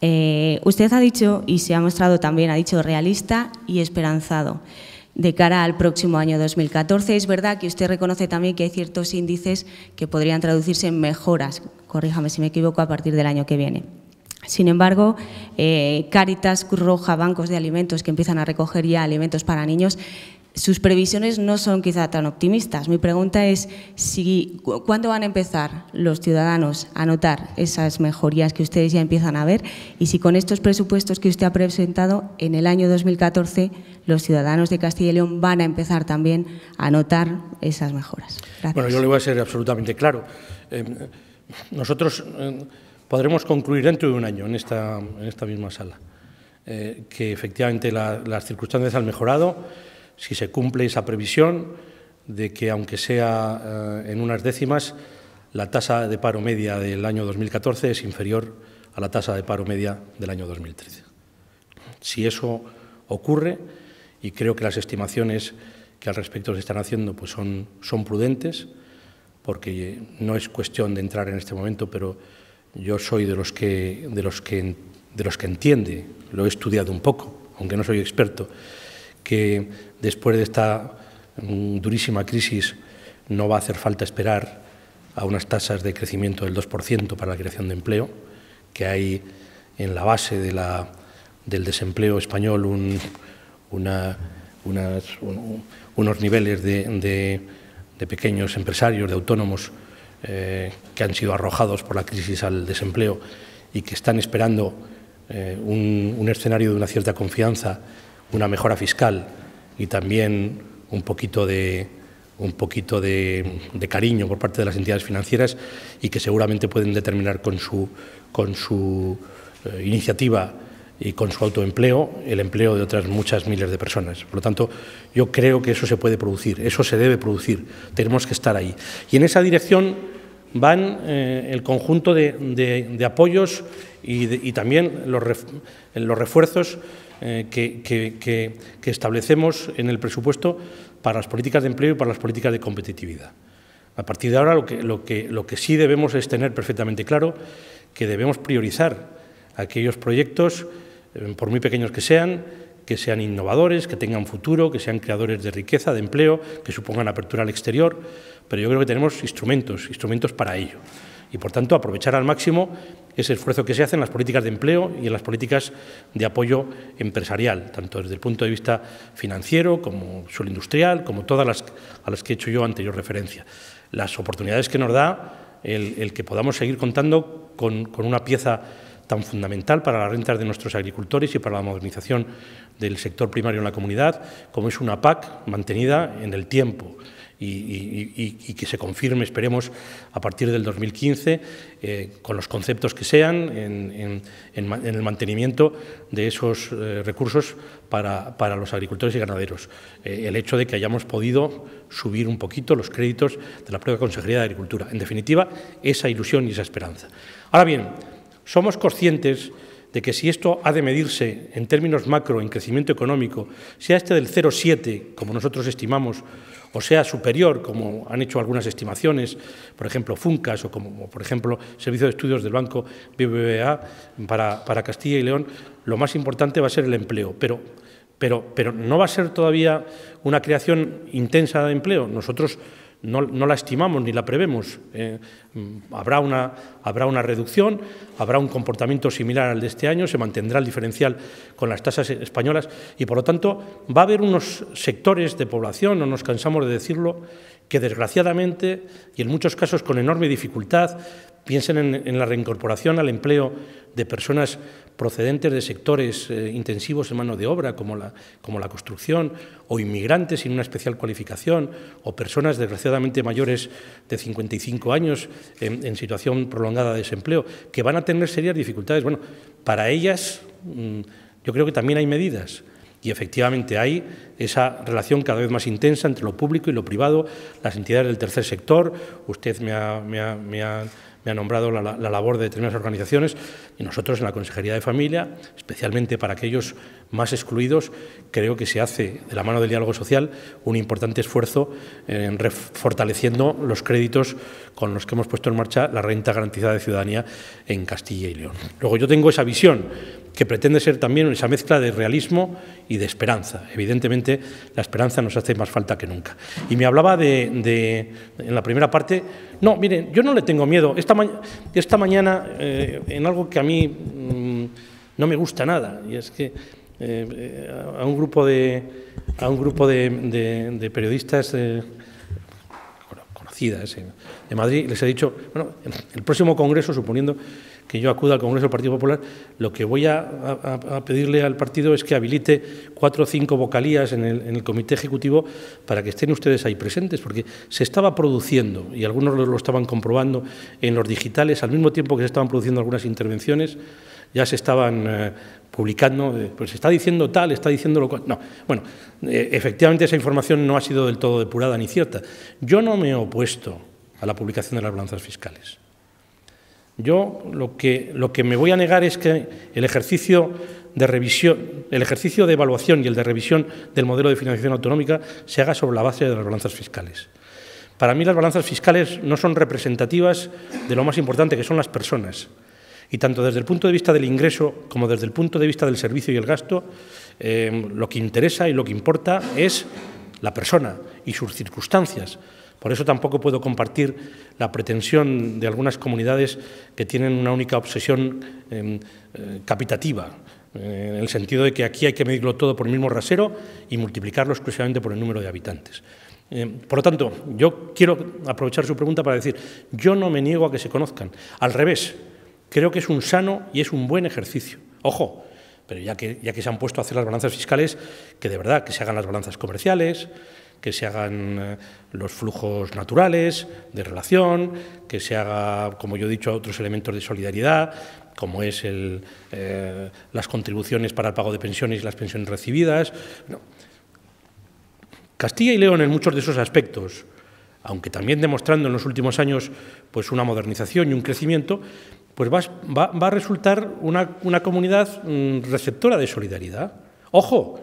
eh, usted ha dicho y se ha mostrado también, ha dicho realista y esperanzado de cara al próximo año 2014. Es verdad que usted reconoce también que hay ciertos índices que podrían traducirse en mejoras, corríjame si me equivoco, a partir del año que viene. Sin embargo, eh, Caritas, Cruz Roja, bancos de alimentos que empiezan a recoger ya alimentos para niños, sus previsiones no son quizá tan optimistas. Mi pregunta es si, cuándo van a empezar los ciudadanos a notar esas mejorías que ustedes ya empiezan a ver y si con estos presupuestos que usted ha presentado en el año 2014 los ciudadanos de Castilla y León van a empezar también a notar esas mejoras. Bueno, yo le voy a ser absolutamente claro. Eh, nosotros eh, podremos concluir dentro de un año en esta, en esta misma sala eh, que efectivamente las circunstancias han mejorado si se cumple esa previsión de que, aunque sea eh, en unas décimas, la tasa de paro media del año 2014 es inferior a la tasa de paro media del año 2013. Si eso ocurre, y creo que las estimaciones que al respecto se están haciendo pues son, son prudentes, porque no es cuestión de entrar en este momento, pero yo soy de los que, de los que, de los que entiende, lo he estudiado un poco, aunque no soy experto, que después de esta mm, durísima crisis no va a hacer falta esperar a unas tasas de crecimiento del 2% para la creación de empleo, que hay en la base del desempleo español unos niveles de, pequeños empresarios, de autónomos, eh, que han sido arrojados por la crisis al desempleo y que están esperando eh, un escenario de una cierta confianza una mejora fiscal y también un poquito de, un poquito de, cariño por parte de las entidades financieras y que seguramente pueden determinar con su, con su eh, iniciativa y con su autoempleo el empleo de otras muchas miles de personas. Por lo tanto, yo creo que eso se puede producir, eso se debe producir, tenemos que estar ahí. Y en esa dirección van eh, el conjunto de, apoyos y, también los, los refuerzos eh, que, establecemos en el presupuesto para las políticas de empleo y para las políticas de competitividad. A partir de ahora lo que, sí debemos es tener perfectamente claro que debemos priorizar aquellos proyectos, eh, por muy pequeños que sean, que sean innovadores, que tengan futuro, que sean creadores de riqueza, de empleo, que supongan apertura al exterior, pero yo creo que tenemos instrumentos, instrumentos para ello y, por tanto, aprovechar al máximo ese esfuerzo que se hace en las políticas de empleo y en las políticas de apoyo empresarial, tanto desde el punto de vista financiero como suelo industrial, como todas las a las que he hecho yo anterior referencia. Las oportunidades que nos da el, que podamos seguir contando con, con una pieza tan fundamental para las rentas de nuestros agricultores y para la modernización del sector primario en la comunidad, como es una PAC mantenida en el tiempo y, que se confirme, esperemos, a partir del 2015, eh, con los conceptos que sean, en, el mantenimiento de esos eh, recursos para, los agricultores y ganaderos. Eh, el hecho de que hayamos podido subir un poquito los créditos de la propia Consejería de Agricultura. En definitiva, esa ilusión y esa esperanza. Ahora bien, somos conscientes de que si esto ha de medirse en términos macro, en crecimiento económico, sea este del 0,7, como nosotros estimamos, o sea superior, como han hecho algunas estimaciones, por ejemplo, FUNCAS o como por ejemplo Servicio de Estudios del Banco BBVA para, para Castilla y León, lo más importante va a ser el empleo. Pero pero, pero, no va a ser todavía una creación intensa de empleo. Nosotros no, la estimamos ni la prevemos. Eh, mm, habrá, una, habrá una reducción, habrá un comportamiento similar al de este año, se mantendrá el diferencial con las tasas españolas y, por lo tanto, va a haber unos sectores de población, no nos cansamos de decirlo, que desgraciadamente y en muchos casos con enorme dificultad piensen en, en la reincorporación al empleo de personas procedentes de sectores eh, intensivos en mano de obra, como la, como la construcción, o inmigrantes sin una especial cualificación, o personas desgraciadamente mayores de 55 años en, situación prolongada de desempleo, que van a tener serias dificultades. Bueno, para ellas mm, yo creo que también hay medidas. Y efectivamente hay esa relación cada vez más intensa entre lo público y lo privado, las entidades del tercer sector. Usted me ha me ha nombrado la, labor de determinadas organizaciones y nosotros en la Consejería de Familia, especialmente para aquellos más excluidos, creo que se hace de la mano del diálogo social un importante esfuerzo en eh, fortaleciendo los créditos con los que hemos puesto en marcha la renta garantizada de ciudadanía en Castilla y León. Luego yo tengo esa visión que pretende ser también esa mezcla de realismo y de esperanza. Evidentemente, la esperanza nos hace más falta que nunca. Y me hablaba de, en la primera parte, no, miren, yo no le tengo miedo esta, mañana eh, en algo que a mí mm, no me gusta nada, y es que eh, a un grupo de, a un grupo de, periodistas eh, conocidas de Madrid les he dicho, bueno, el próximo congreso, suponiendo que yo acuda al Congreso del Partido Popular, lo que voy a, pedirle al partido es que habilite cuatro o cinco vocalías en el, Comité Ejecutivo para que estén ustedes ahí presentes, porque se estaba produciendo, y algunos lo, estaban comprobando en los digitales, al mismo tiempo que se estaban produciendo algunas intervenciones, ya se estaban eh, publicando, eh, pues se está diciendo tal, está diciendo lo cual. No, bueno, eh, efectivamente esa información no ha sido del todo depurada ni cierta. Yo no me he opuesto a la publicación de las balanzas fiscales. Yo lo que, me voy a negar es que el ejercicio de el ejercicio de evaluación y el de revisión del modelo de financiación autonómica se haga sobre la base de las balanzas fiscales. Para mí las balanzas fiscales no son representativas de lo más importante que son las personas. Y tanto desde el punto de vista del ingreso como desde el punto de vista del servicio y el gasto, eh, lo que interesa y lo que importa es la persona y sus circunstancias. Por eso tampoco puedo compartir la pretensión de algunas comunidades que tienen una única obsesión em, eh, capitativa, eh, en el sentido de que aquí hay que medirlo todo por el mismo rasero y multiplicarlo exclusivamente por el número de habitantes. Eh, por lo tanto, yo quiero aprovechar su pregunta para decir, yo no me niego a que se conozcan. Al revés, creo que es un sano y es un buen ejercicio. Ojo, pero ya que, ya que se han puesto a hacer las balanzas fiscales, que de verdad que se hagan las balanzas comerciales, que se hagan eh, los flujos naturales de relación, que se haga, como yo he dicho, otros elementos de solidaridad, como es eh, las contribuciones para el pago de pensiones y las pensiones recibidas. Castilla y León en muchos de esos aspectos, aunque también demostrando en los últimos años pues, una modernización y un crecimiento, pues va, a resultar una, una comunidad mm, receptora de solidaridad. Ojo,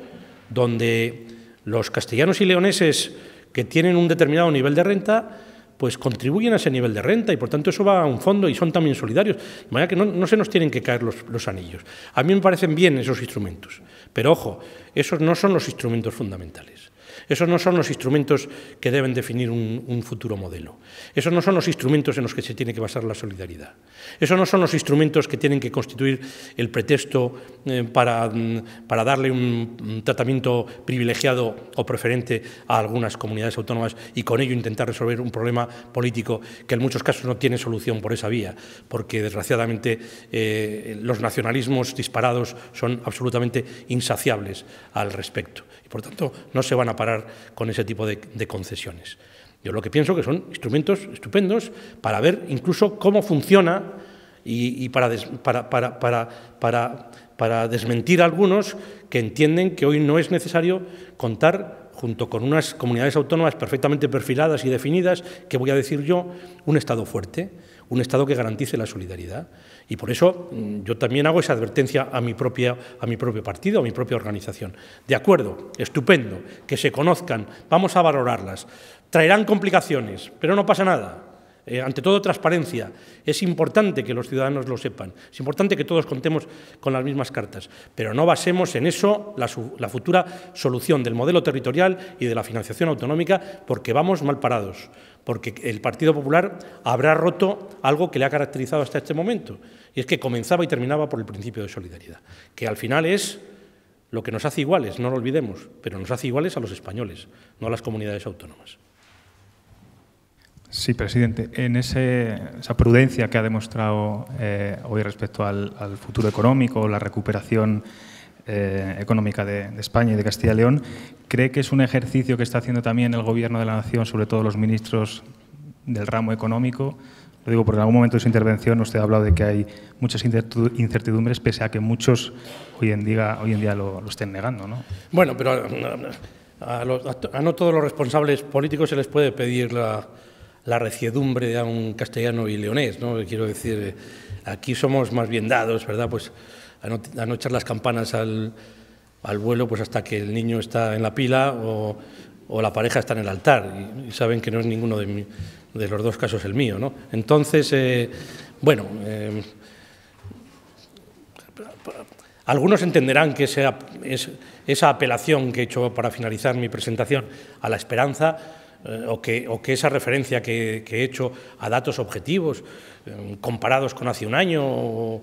donde los castellanos y leoneses que tienen un determinado nivel de renta, pues contribuyen a ese nivel de renta y por tanto eso va a un fondo y son también solidarios. De manera que no, se nos tienen que caer los, los, anillos. A mí me parecen bien esos instrumentos, pero ojo, esos no son los instrumentos fundamentales. Esos no son los instrumentos que deben definir un, futuro modelo. Esos no son los instrumentos en los que se tiene que basar la solidaridad. Esos no son los instrumentos que tienen que constituir el pretexto eh, para, mm, para, darle un, tratamiento privilegiado o preferente a algunas comunidades autónomas y con ello intentar resolver un problema político que en muchos casos no tiene solución por esa vía, porque desgraciadamente eh, los nacionalismos disparados son absolutamente insaciables al respecto. Y por tanto, no se van a parar con ese tipo de, concesiones. Yo lo que pienso que son instrumentos estupendos para ver incluso cómo funciona y, para, para, desmentir a algunos que entienden que hoy no es necesario contar junto con unas comunidades autónomas perfectamente perfiladas y definidas, que voy a decir yo, un Estado fuerte, un Estado que garantice la solidaridad. Y por eso mm, yo también hago esa advertencia a mi, a mi propio partido, a mi propia organización. De acuerdo, estupendo, que se conozcan, vamos a valorarlas. Traerán complicaciones, pero no pasa nada. Eh, ante todo, transparencia. Es importante que los ciudadanos lo sepan. Es importante que todos contemos con las mismas cartas. Pero no basemos en eso la, la futura solución del modelo territorial y de la financiación autonómica, porque vamos mal parados porque el Partido Popular habrá roto algo que le ha caracterizado hasta este momento, y es que comenzaba y terminaba por el principio de solidaridad, que al final es lo que nos hace iguales, no lo olvidemos, pero nos hace iguales a los españoles, no a las comunidades autónomas. Sí, presidente. En esa prudencia que ha demostrado eh, hoy respecto al, futuro económico, la recuperación eh, económica de, España y de Castilla y León, ¿cree que es un ejercicio que está haciendo también el Gobierno de la Nación, sobre todo los ministros del ramo económico? Lo digo porque en algún momento de su intervención usted ha hablado de que hay muchas incertidumbres, pese a que muchos hoy en día, hoy en día lo, estén negando. ¿no? Bueno, pero a, a, no todos los responsables políticos se les puede pedir la la reciedumbre de un castellano y leonés, ¿no? Quiero decir, aquí somos más bien dados, ¿verdad? Pues a no, echar las campanas al, vuelo pues hasta que el niño está en la pila o, la pareja está en el altar y, saben que no es ninguno de, los dos casos el mío, ¿no? Entonces, eh, bueno... Eh, algunos entenderán que esa apelación que he hecho para finalizar mi presentación a la esperanza eh, o, que, esa referencia que, he hecho a datos objetivos em, comparados con hace un año o,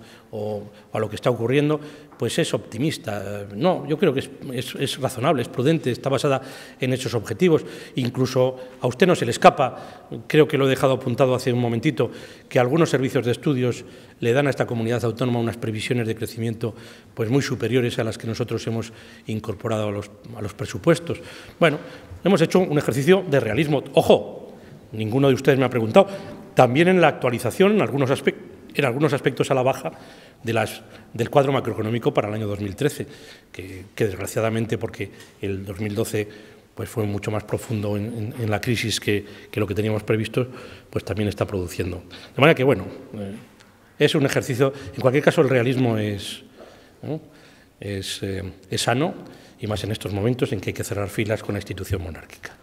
a lo que está ocurriendo, pues es optimista. No, yo creo que es, razonable, es prudente, está basada en esos objetivos. Incluso a usted no se le escapa, creo que lo he dejado apuntado hace un momentito, que algunos servicios de estudios le dan a esta comunidad autónoma unas previsiones de crecimiento pues muy superiores a las que nosotros hemos incorporado a los, a los presupuestos. Bueno, hemos hecho un ejercicio de realismo. Ojo, ninguno de ustedes me ha preguntado. También en la actualización, en algunos, aspectos a la baja del cuadro macroeconómico para el año 2013, que, desgraciadamente, porque el 2012 pues, fue mucho más profundo en, la crisis que, lo que teníamos previsto, pues también está produciendo. De manera que, bueno, eh, es un ejercicio, en cualquier caso el realismo es, es, eh, es sano y más en estos momentos en que hay que cerrar filas con la institución monárquica.